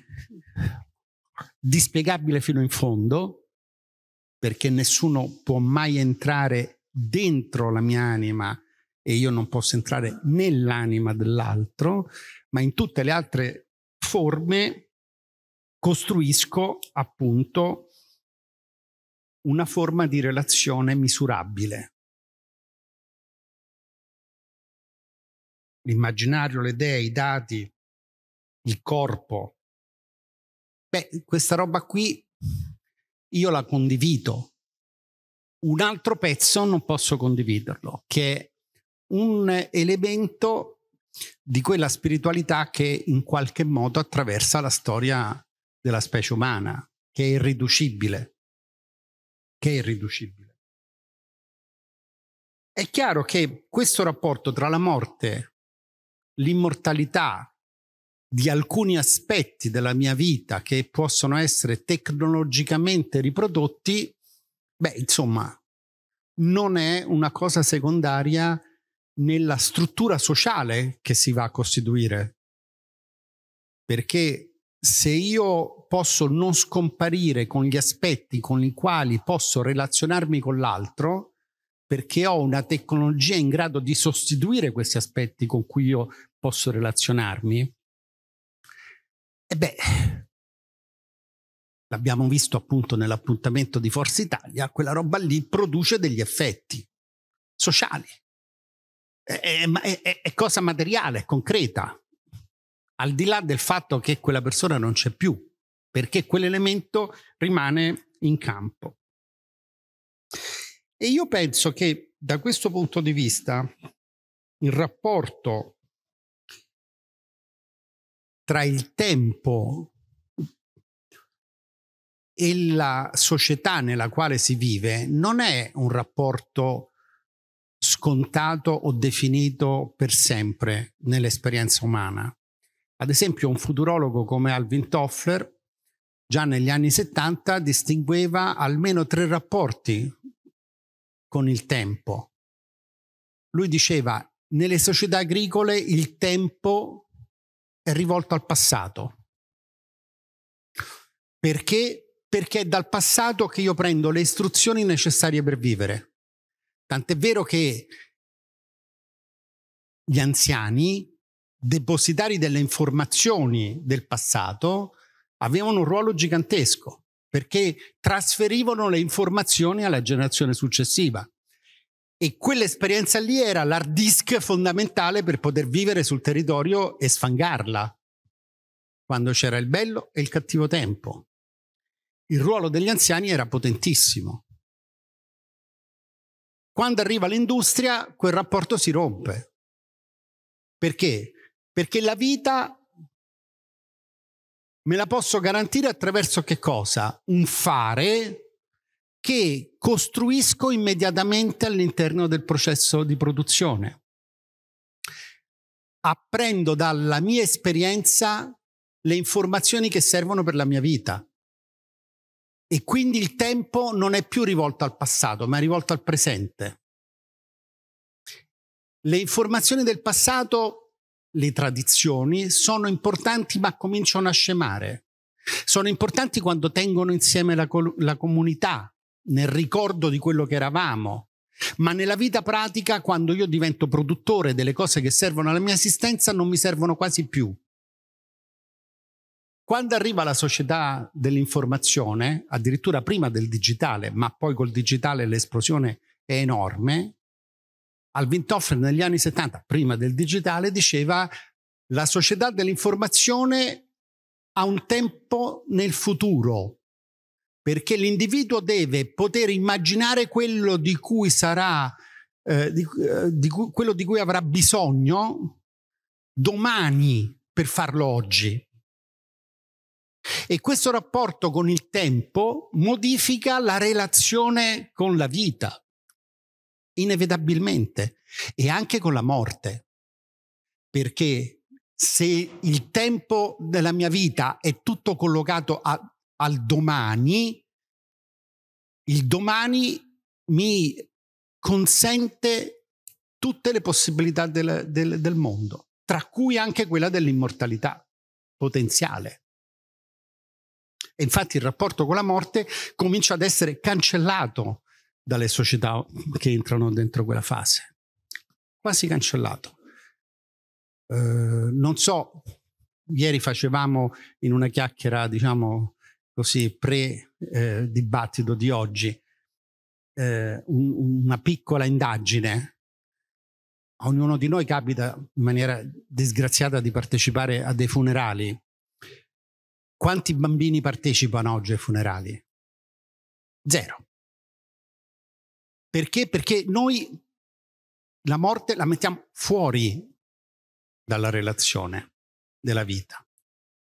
dispiegabile fino in fondo, perché nessuno può mai entrare dentro la mia anima e io non posso entrare nell'anima dell'altro, ma in tutte le altre forme costruisco appunto una forma di relazione misurabile. L'immaginario, le idee, i dati, il corpo. Beh, questa roba qui io la condivido. Un altro pezzo non posso condividerlo, che è un elemento di quella spiritualità che in qualche modo attraversa la storia della specie umana, che è irriducibile che è irriducibile. È chiaro che questo rapporto tra la morte, l'immortalità di alcuni aspetti della mia vita che possono essere tecnologicamente riprodotti, beh, insomma, non è una cosa secondaria nella struttura sociale che si va a costituire. Perché se io posso non scomparire con gli aspetti con i quali posso relazionarmi con l'altro, perché ho una tecnologia in grado di sostituire questi aspetti con cui io posso relazionarmi, e beh, l'abbiamo visto appunto nell'appuntamento di Forza Italia, quella roba lì produce degli effetti sociali. È, è, è, è cosa materiale, concreta al di là del fatto che quella persona non c'è più, perché quell'elemento rimane in campo. E io penso che da questo punto di vista il rapporto tra il tempo e la società nella quale si vive non è un rapporto scontato o definito per sempre nell'esperienza umana. Ad esempio un futurologo come Alvin Toffler già negli anni 70 distingueva almeno tre rapporti con il tempo. Lui diceva nelle società agricole il tempo è rivolto al passato. Perché? Perché è dal passato che io prendo le istruzioni necessarie per vivere. Tant'è vero che gli anziani depositari delle informazioni del passato avevano un ruolo gigantesco perché trasferivano le informazioni alla generazione successiva. E quell'esperienza lì era l'hard disk fondamentale per poter vivere sul territorio e sfangarla, quando c'era il bello e il cattivo tempo. Il ruolo degli anziani era potentissimo. Quando arriva l'industria, quel rapporto si rompe. Perché? Perché la vita me la posso garantire attraverso che cosa? Un fare che costruisco immediatamente all'interno del processo di produzione. Apprendo dalla mia esperienza le informazioni che servono per la mia vita. E quindi il tempo non è più rivolto al passato, ma è rivolto al presente. Le informazioni del passato le tradizioni sono importanti ma cominciano a scemare. Sono importanti quando tengono insieme la, la comunità, nel ricordo di quello che eravamo, ma nella vita pratica, quando io divento produttore delle cose che servono alla mia esistenza, non mi servono quasi più. Quando arriva la società dell'informazione, addirittura prima del digitale, ma poi col digitale l'esplosione è enorme, Alvin Toffler negli anni 70, prima del digitale, diceva la società dell'informazione ha un tempo nel futuro, perché l'individuo deve poter immaginare quello di cui sarà, eh, di, eh, di quello di cui avrà bisogno domani per farlo oggi. E questo rapporto con il tempo modifica la relazione con la vita inevitabilmente, e anche con la morte. Perché se il tempo della mia vita è tutto collocato a, al domani, il domani mi consente tutte le possibilità del, del, del mondo, tra cui anche quella dell'immortalità potenziale. E infatti il rapporto con la morte comincia ad essere cancellato dalle società che entrano dentro quella fase. Quasi cancellato. Eh, non so, ieri facevamo in una chiacchiera, diciamo così, pre-dibattito eh, di oggi, eh, un, una piccola indagine. A ognuno di noi capita in maniera disgraziata di partecipare a dei funerali. Quanti bambini partecipano oggi ai funerali? Zero. Perché? Perché noi la morte la mettiamo fuori dalla relazione della vita,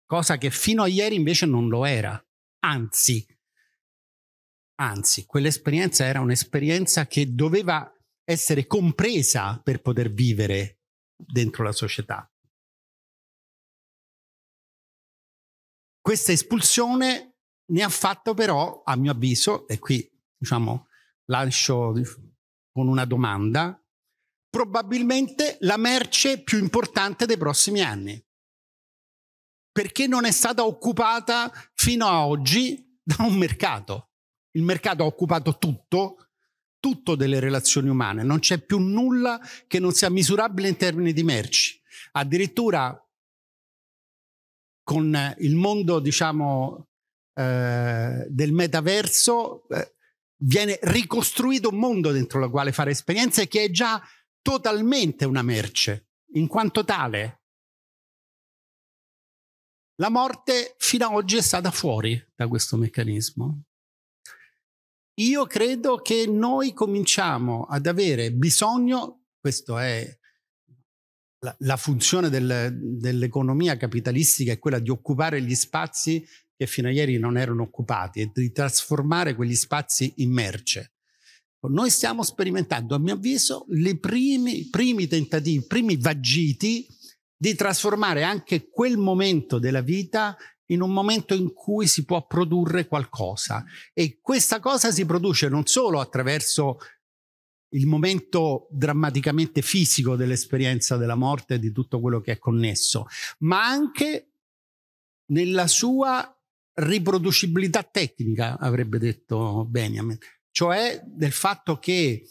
cosa che fino a ieri invece non lo era. Anzi, anzi, quell'esperienza era un'esperienza che doveva essere compresa per poter vivere dentro la società. Questa espulsione ne ha fatto però, a mio avviso, e qui diciamo lancio con una domanda, probabilmente la merce più importante dei prossimi anni, perché non è stata occupata fino ad oggi da un mercato. Il mercato ha occupato tutto, tutto delle relazioni umane, non c'è più nulla che non sia misurabile in termini di merci. Addirittura con il mondo, diciamo, eh, del metaverso, eh, viene ricostruito un mondo dentro il quale fare esperienze che è già totalmente una merce, in quanto tale. La morte fino ad oggi è stata fuori da questo meccanismo. Io credo che noi cominciamo ad avere bisogno, questa è la, la funzione del, dell'economia capitalistica, è quella di occupare gli spazi che fino a ieri non erano occupati e di trasformare quegli spazi in merce. Noi stiamo sperimentando, a mio avviso, i primi, primi tentativi, i primi vagiti di trasformare anche quel momento della vita in un momento in cui si può produrre qualcosa. E questa cosa si produce non solo attraverso il momento drammaticamente fisico dell'esperienza della morte e di tutto quello che è connesso, ma anche nella sua riproducibilità tecnica, avrebbe detto Benjamin, cioè del fatto che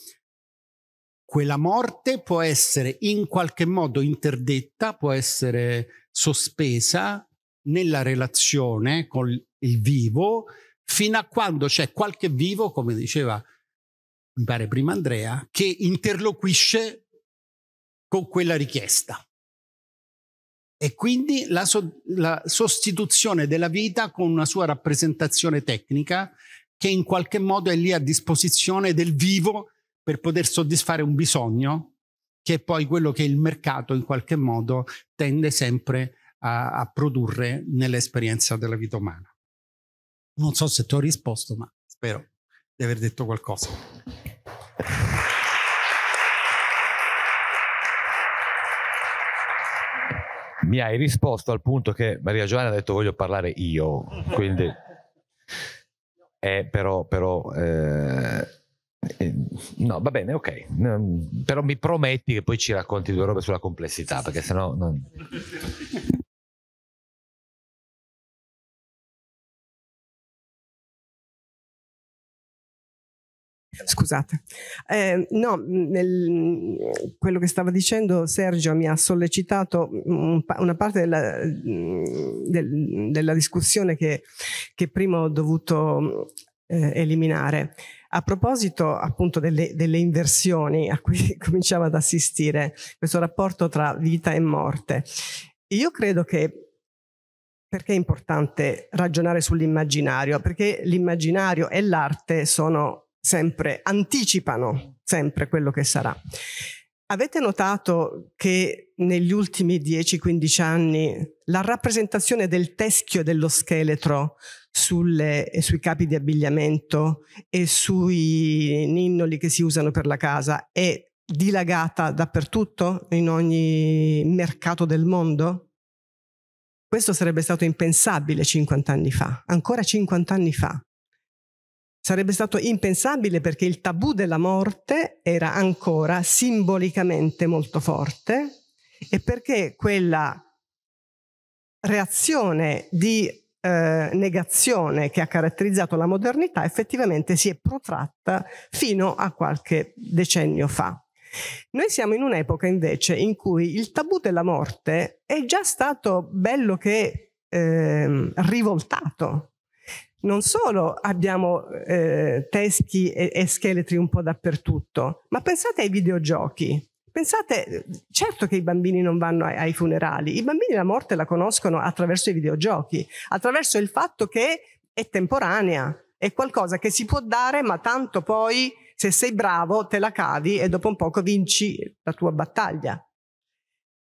quella morte può essere in qualche modo interdetta, può essere sospesa nella relazione con il vivo, fino a quando c'è qualche vivo, come diceva mi pare prima Andrea, che interloquisce con quella richiesta e quindi la, so- la, sostituzione della vita con una sua rappresentazione tecnica che in qualche modo è lì a disposizione del vivo per poter soddisfare un bisogno che è poi quello che il mercato in qualche modo tende sempre a, a produrre nell'esperienza della vita umana. Non so se ti ho risposto, ma spero di aver detto qualcosa. mi hai risposto al punto che Maria Giovanna ha detto voglio parlare io, quindi eh, però, però eh, eh, no, va bene, ok, no, però mi prometti che poi ci racconti due robe sulla complessità, perché sennò non... Scusate. Eh, no, nel, quello che stava dicendo Sergio mi ha sollecitato una parte della, mm, del, della discussione che, che, prima ho dovuto eh, eliminare. A proposito appunto delle, delle, inversioni a cui cominciamo ad assistere, questo rapporto tra vita e morte, io credo che perché è importante ragionare sull'immaginario? Perché l'immaginario e l'arte sono sempre, anticipano sempre quello che sarà. Avete notato che negli ultimi 10-15 anni la rappresentazione del teschio e dello scheletro sulle, sui capi di abbigliamento e sui ninnoli che si usano per la casa è dilagata dappertutto, in ogni mercato del mondo? Questo sarebbe stato impensabile 50 anni fa, ancora 50 anni fa. Sarebbe stato impensabile perché il tabù della morte era ancora simbolicamente molto forte e perché quella reazione di eh, negazione che ha caratterizzato la modernità effettivamente si è protratta fino a qualche decennio fa. Noi siamo in un'epoca invece in cui il tabù della morte è già stato bello che eh, rivoltato non solo abbiamo eh, teschi e, e scheletri un po' dappertutto, ma pensate ai videogiochi. Pensate, certo che i bambini non vanno ai, ai, funerali, i bambini la morte la conoscono attraverso i videogiochi, attraverso il fatto che è temporanea, è qualcosa che si può dare, ma tanto poi se sei bravo te la cavi e dopo un poco vinci la tua battaglia.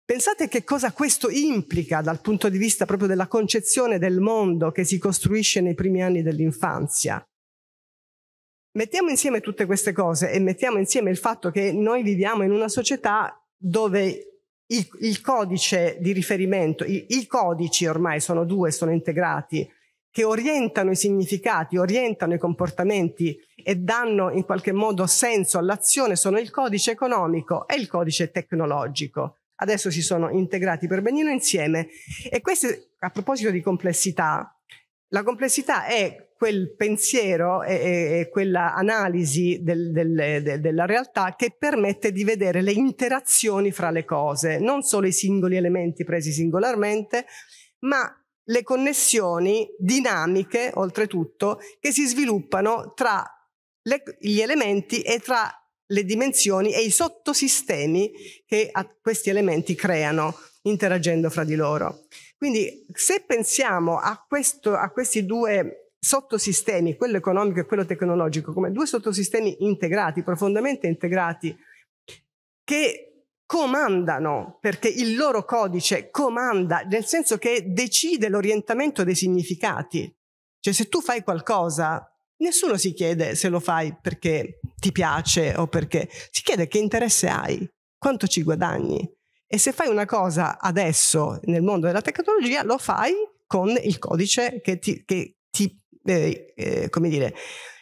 Pensate che cosa questo implica dal punto di vista proprio della concezione del mondo che si costruisce nei primi anni dell'infanzia. Mettiamo insieme tutte queste cose e mettiamo insieme il fatto che noi viviamo in una società dove il, il codice di riferimento, i, i codici ormai sono due, sono integrati, che orientano i significati, orientano i comportamenti e danno in qualche modo senso all'azione sono il codice economico e il codice tecnologico adesso si sono integrati per benino insieme. E questo, a proposito di complessità, la complessità è quel pensiero e, quella analisi del, del, de, della realtà che permette di vedere le interazioni fra le cose, non solo i singoli elementi presi singolarmente, ma le connessioni dinamiche, oltretutto, che si sviluppano tra le, gli elementi e tra le dimensioni e i sottosistemi che questi elementi creano interagendo fra di loro. Quindi se pensiamo a, questo, a questi due sottosistemi, quello economico e quello tecnologico, come due sottosistemi integrati, profondamente integrati, che comandano, perché il loro codice comanda, nel senso che decide l'orientamento dei significati. Cioè se tu fai qualcosa nessuno si chiede se lo fai perché ti piace o perché, si chiede che interesse hai, quanto ci guadagni. E se fai una cosa adesso nel mondo della tecnologia, lo fai con il codice che ti, che ti eh, eh, come dire,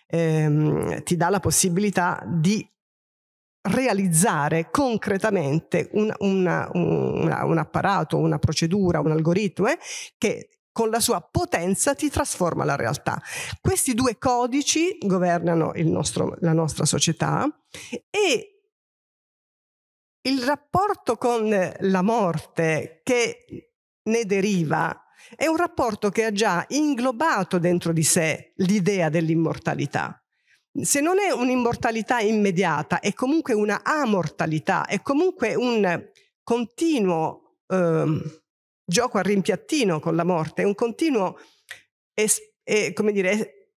ehm, ti dà la possibilità di realizzare concretamente un, una, un, una, un, apparato, una procedura, un algoritmo eh, che con la sua potenza ti trasforma la realtà. Questi due codici governano nostro, la nostra società e il rapporto con la morte che ne deriva è un rapporto che ha già inglobato dentro di sé l'idea dell'immortalità. Se non è un'immortalità immediata, è comunque una amortalità, è comunque un continuo... Eh, gioco a rimpiattino con la morte, è un continuo, es, eh, come dire,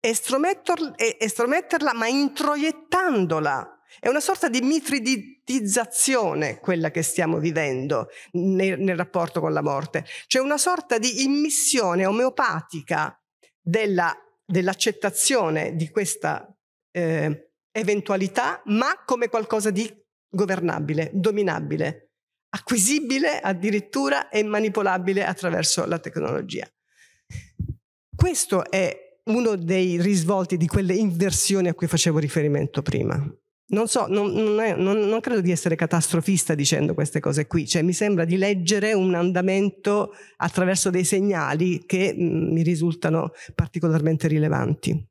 estrometterla, estrometterla ma introiettandola. È una sorta di mitridizzazione quella che stiamo vivendo nel, nel rapporto con la morte. C'è una sorta di immissione omeopatica della, dell'accettazione di questa eh, eventualità, ma come qualcosa di governabile, dominabile acquisibile addirittura e manipolabile attraverso la tecnologia. Questo è uno dei risvolti di quelle inversioni a cui facevo riferimento prima. Non so, non, non, è, non, non credo di essere catastrofista dicendo queste cose qui, cioè, mi sembra di leggere un andamento attraverso dei segnali che mh, mm, mi risultano particolarmente rilevanti.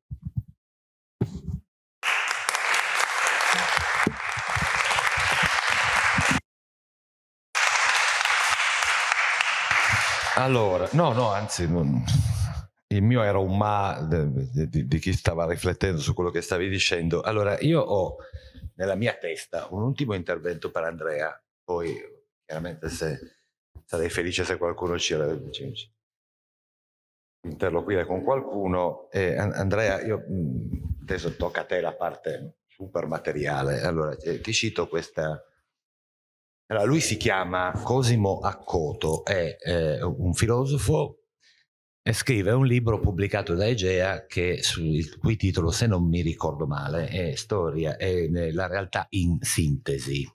Allora, no, no, anzi, non... il mio era un ma di, di, di chi stava riflettendo su quello che stavi dicendo. Allora, io ho nella mia testa un ultimo intervento per Andrea, poi chiaramente se sarei felice se qualcuno ci interloquire con qualcuno. Eh, Andrea, io, adesso tocca a te la parte super materiale. Allora, ti cito questa allora, lui si chiama Cosimo Accoto, è eh, un filosofo e scrive un libro pubblicato da Egea che, il cui titolo, se non mi ricordo male, è Storia e eh, la realtà in sintesi.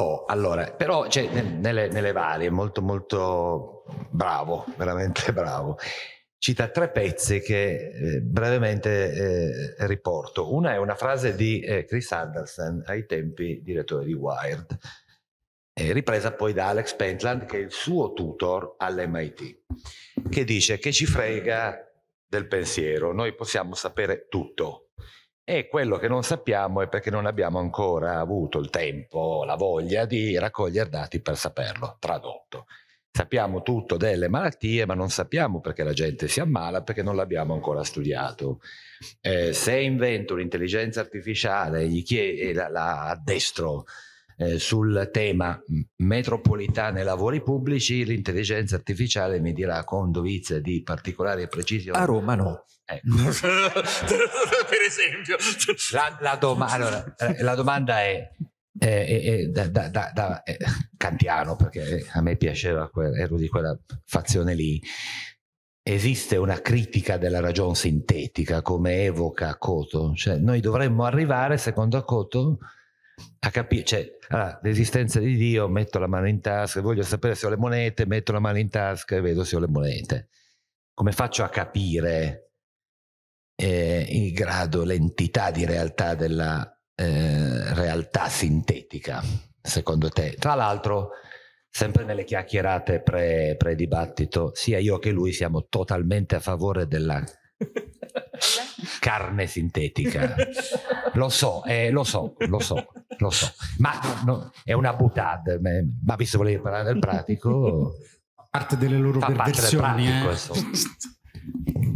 Oh, allora, però cioè, nelle, nelle varie, molto molto bravo, veramente bravo cita tre pezzi che eh, brevemente eh, riporto. Una è una frase di eh, Chris Anderson, ai tempi direttore di Wired, eh, ripresa poi da Alex Pentland, che è il suo tutor all'MIT, che dice che ci frega del pensiero, noi possiamo sapere tutto. E quello che non sappiamo è perché non abbiamo ancora avuto il tempo, la voglia di raccogliere dati per saperlo, tradotto. Sappiamo tutto delle malattie, ma non sappiamo perché la gente si ammala, perché non l'abbiamo ancora studiato. Eh, se invento l'intelligenza artificiale e eh, la, la addestro eh, sul tema metropolitane e lavori pubblici, l'intelligenza artificiale mi dirà con dovizia di particolare precisione. A Roma no. Ecco. per esempio. La, la, doma- allora, eh, la domanda è, eh, eh, da, da, da eh, kantiano, perché a me piaceva, ero di quella fazione lì, esiste una critica della ragione sintetica come evoca Coto, cioè noi dovremmo arrivare secondo Coto a capire, cioè allora, l'esistenza di Dio, metto la mano in tasca, voglio sapere se ho le monete, metto la mano in tasca e vedo se ho le monete. Come faccio a capire eh, il grado, l'entità di realtà della eh, realtà sintetica, secondo te? Tra l'altro, sempre nelle chiacchierate pre, pre-dibattito, sia io che lui siamo totalmente a favore della carne sintetica. Lo so, eh, lo so, lo so, lo so. Ma no, è una butade, ma visto che volevi parlare del pratico... Parte delle loro fa perversioni. Eh. Pratico, eh.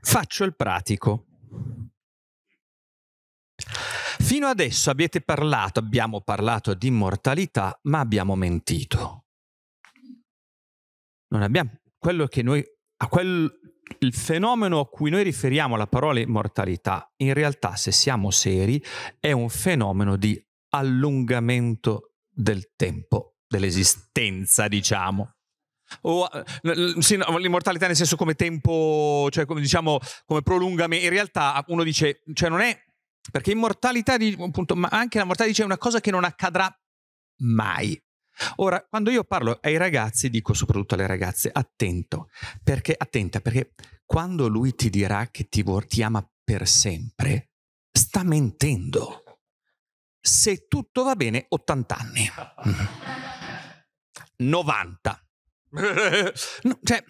Faccio il pratico. Fino adesso abbiate parlato, abbiamo parlato di immortalità, ma abbiamo mentito. Non abbiamo quello che noi a quel il fenomeno a cui noi riferiamo la parola immortalità, in realtà, se siamo seri, è un fenomeno di allungamento del tempo, dell'esistenza, diciamo. O, eh, sì, no, l'immortalità nel senso come tempo, cioè come diciamo come prolungamento. In realtà uno dice, cioè non è perché immortalità, di, appunto, ma anche la mortalità dice una cosa che non accadrà mai. Ora, quando io parlo ai ragazzi, dico soprattutto alle ragazze, attento, perché, attenta, perché quando lui ti dirà che ti, ti ama per sempre, sta mentendo. Se tutto va bene, 80 anni. 90. No, cioè,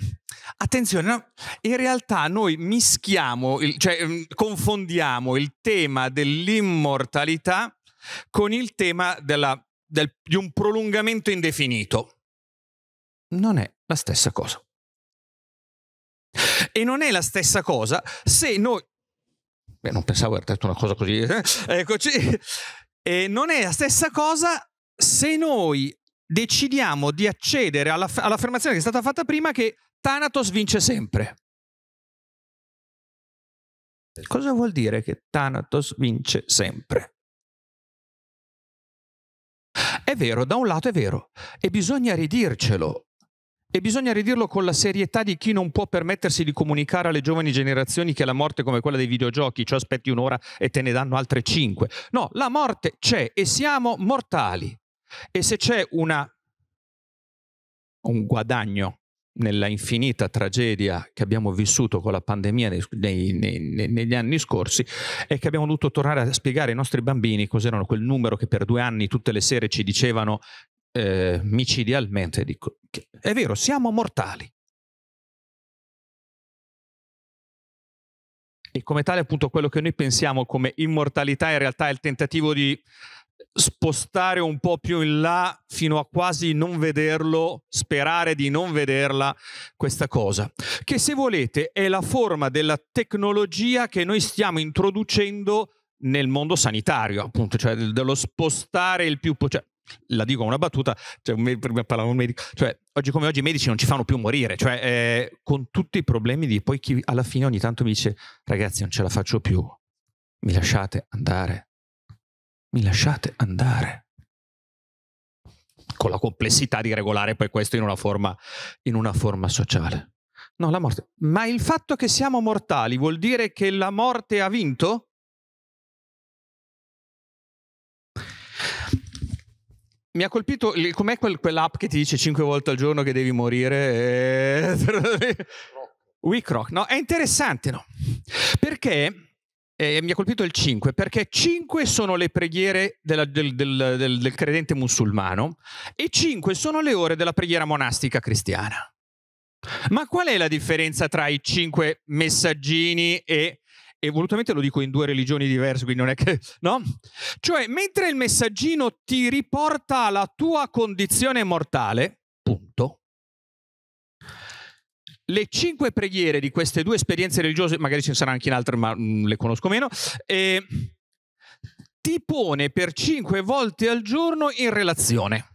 attenzione, no? in realtà noi mischiamo, il, cioè mm, confondiamo il tema dell'immortalità con il tema della, del, di un prolungamento indefinito. Non è la stessa cosa. E non è la stessa cosa se noi... Beh, non pensavo aver detto una cosa così. Eh? Eccoci. E non è la stessa cosa se noi decidiamo di accedere alla, all'affermazione che è stata fatta prima che Thanatos vince sempre. Cosa vuol dire che Thanatos vince sempre? È vero, da un lato è vero, e bisogna ridircelo. E bisogna ridirlo con la serietà di chi non può permettersi di comunicare alle giovani generazioni che la morte è come quella dei videogiochi, cioè aspetti un'ora e te ne danno altre cinque. No, la morte c'è e siamo mortali. E se c'è una, un guadagno nella infinita tragedia che abbiamo vissuto con la pandemia nei, nei, nei, negli anni scorsi è che abbiamo dovuto tornare a spiegare ai nostri bambini cos'erano quel numero che per due anni tutte le sere ci dicevano eh, micidialmente. Dico, è vero, siamo mortali. E come tale appunto quello che noi pensiamo come immortalità in realtà è il tentativo di spostare un po' più in là fino a quasi non vederlo, sperare di non vederla questa cosa, che se volete è la forma della tecnologia che noi stiamo introducendo nel mondo sanitario, appunto, cioè dello spostare il più cioè, la dico una battuta, cioè, un medico, cioè, oggi come oggi i medici non ci fanno più morire, cioè, eh, con tutti i problemi di poi chi alla fine ogni tanto mi dice ragazzi non ce la faccio più, mi lasciate andare, mi lasciate andare. Con la complessità di regolare poi questo in una forma, in una forma sociale. No, la morte. Ma il fatto che siamo mortali vuol dire che la morte ha vinto? mi ha colpito com'è quel, quell'app che ti dice cinque volte al giorno che devi morire e... We Croc, no, è interessante, no? Perché eh, mi ha colpito il 5 perché 5 sono le preghiere della, del, del, del, del, credente musulmano e 5 sono le ore della preghiera monastica cristiana. Ma qual è la differenza tra i 5 messaggini e, e volutamente lo dico in due religioni diverse, quindi non è che... no? Cioè, mentre il messaggino ti riporta alla tua condizione mortale, punto, le cinque preghiere di queste due esperienze religiose, magari ce ne saranno anche in altre, ma mm, le conosco meno, eh, ti pone per cinque volte al giorno in relazione.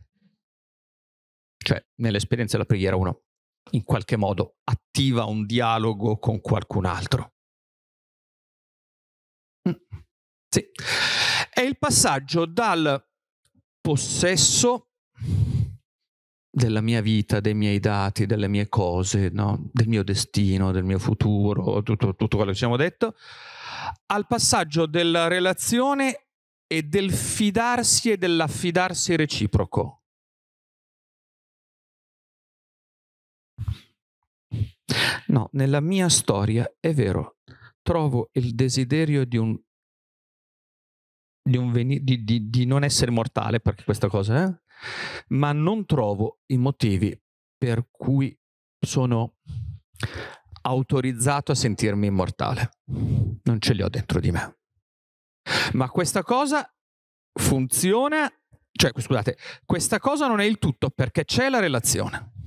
Cioè, nell'esperienza della preghiera uno in qualche modo attiva un dialogo con qualcun altro. Mm. Sì. È il passaggio dal possesso della mia vita, dei miei dati, delle mie cose, no? del mio destino, del mio futuro, tutto, tutto quello che ci siamo detto, al passaggio della relazione e del fidarsi e dell'affidarsi reciproco. No, nella mia storia è vero, trovo il desiderio di un, di, un veni- di, di, di non essere mortale, perché questa cosa è... Eh? ma non trovo i motivi per cui sono autorizzato a sentirmi immortale. Non ce li ho dentro di me. Ma questa cosa funziona, cioè scusate, questa cosa non è il tutto perché c'è la relazione.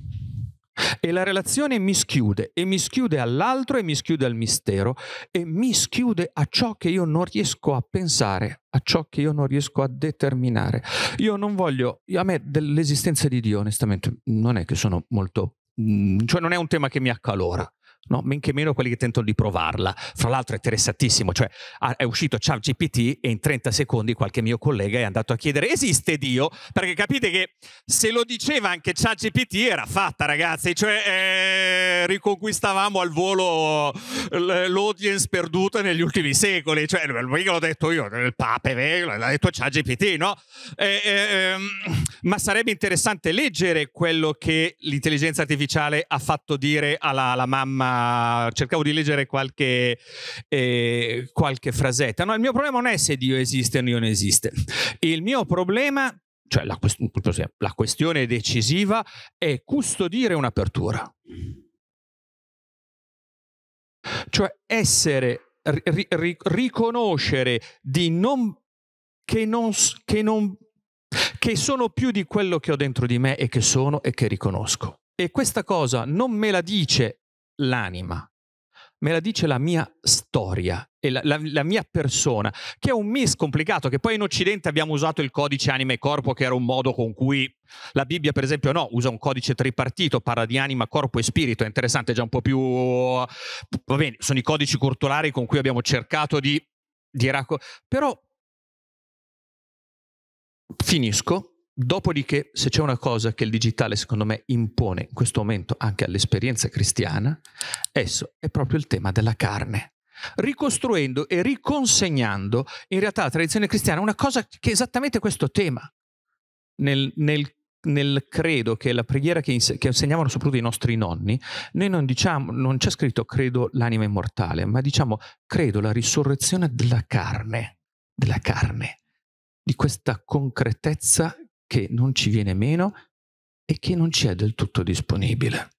E la relazione mi schiude, e mi schiude all'altro, e mi schiude al mistero, e mi schiude a ciò che io non riesco a pensare, a ciò che io non riesco a determinare. Io non voglio, a me dell'esistenza di Dio, onestamente, non è che sono molto mm, cioè non è un tema che mi accalora. No, men che meno quelli che tentano di provarla. Fra l'altro è interessantissimo, cioè è uscito GPT e in 30 secondi qualche mio collega è andato a chiedere esiste Dio? Perché capite che se lo diceva anche GPT era fatta ragazzi, cioè eh, riconquistavamo al volo l'audience perduta negli ultimi secoli, cioè mica l'ho detto io, il pape, l'ha detto GPT, no? Eh, eh, ehm, ma sarebbe interessante leggere quello che l'intelligenza artificiale ha fatto dire alla, alla mamma cercavo di leggere qualche, eh, qualche frasetta. No, il mio problema non è se Dio esiste o Dio non esiste. Il mio problema, cioè la, quest- la questione decisiva, è custodire un'apertura. Cioè essere, ri- ri- riconoscere di non... Che non, che non che sono più di quello che ho dentro di me e che sono e che riconosco. E questa cosa non me la dice l'anima, me la dice la mia storia e la, la, la, mia persona, che è un mix complicato, che poi in Occidente abbiamo usato il codice anima e corpo, che era un modo con cui la Bibbia, per esempio, no, usa un codice tripartito, parla di anima, corpo e spirito, è interessante, è già un po' più... Va bene, sono i codici curtolari con cui abbiamo cercato di... di racco- però... Finisco Dopodiché, se c'è una cosa che il digitale secondo me impone in questo momento anche all'esperienza cristiana, esso è proprio il tema della carne. Ricostruendo e riconsegnando in realtà la tradizione cristiana una cosa che è esattamente questo tema. Nel, nel, nel credo, che è la preghiera che, inse- che insegnavano soprattutto i nostri nonni, noi non diciamo, non c'è scritto credo l'anima immortale, ma diciamo credo la risurrezione della carne, della carne, di questa concretezza che non ci viene meno e che non ci è del tutto disponibile.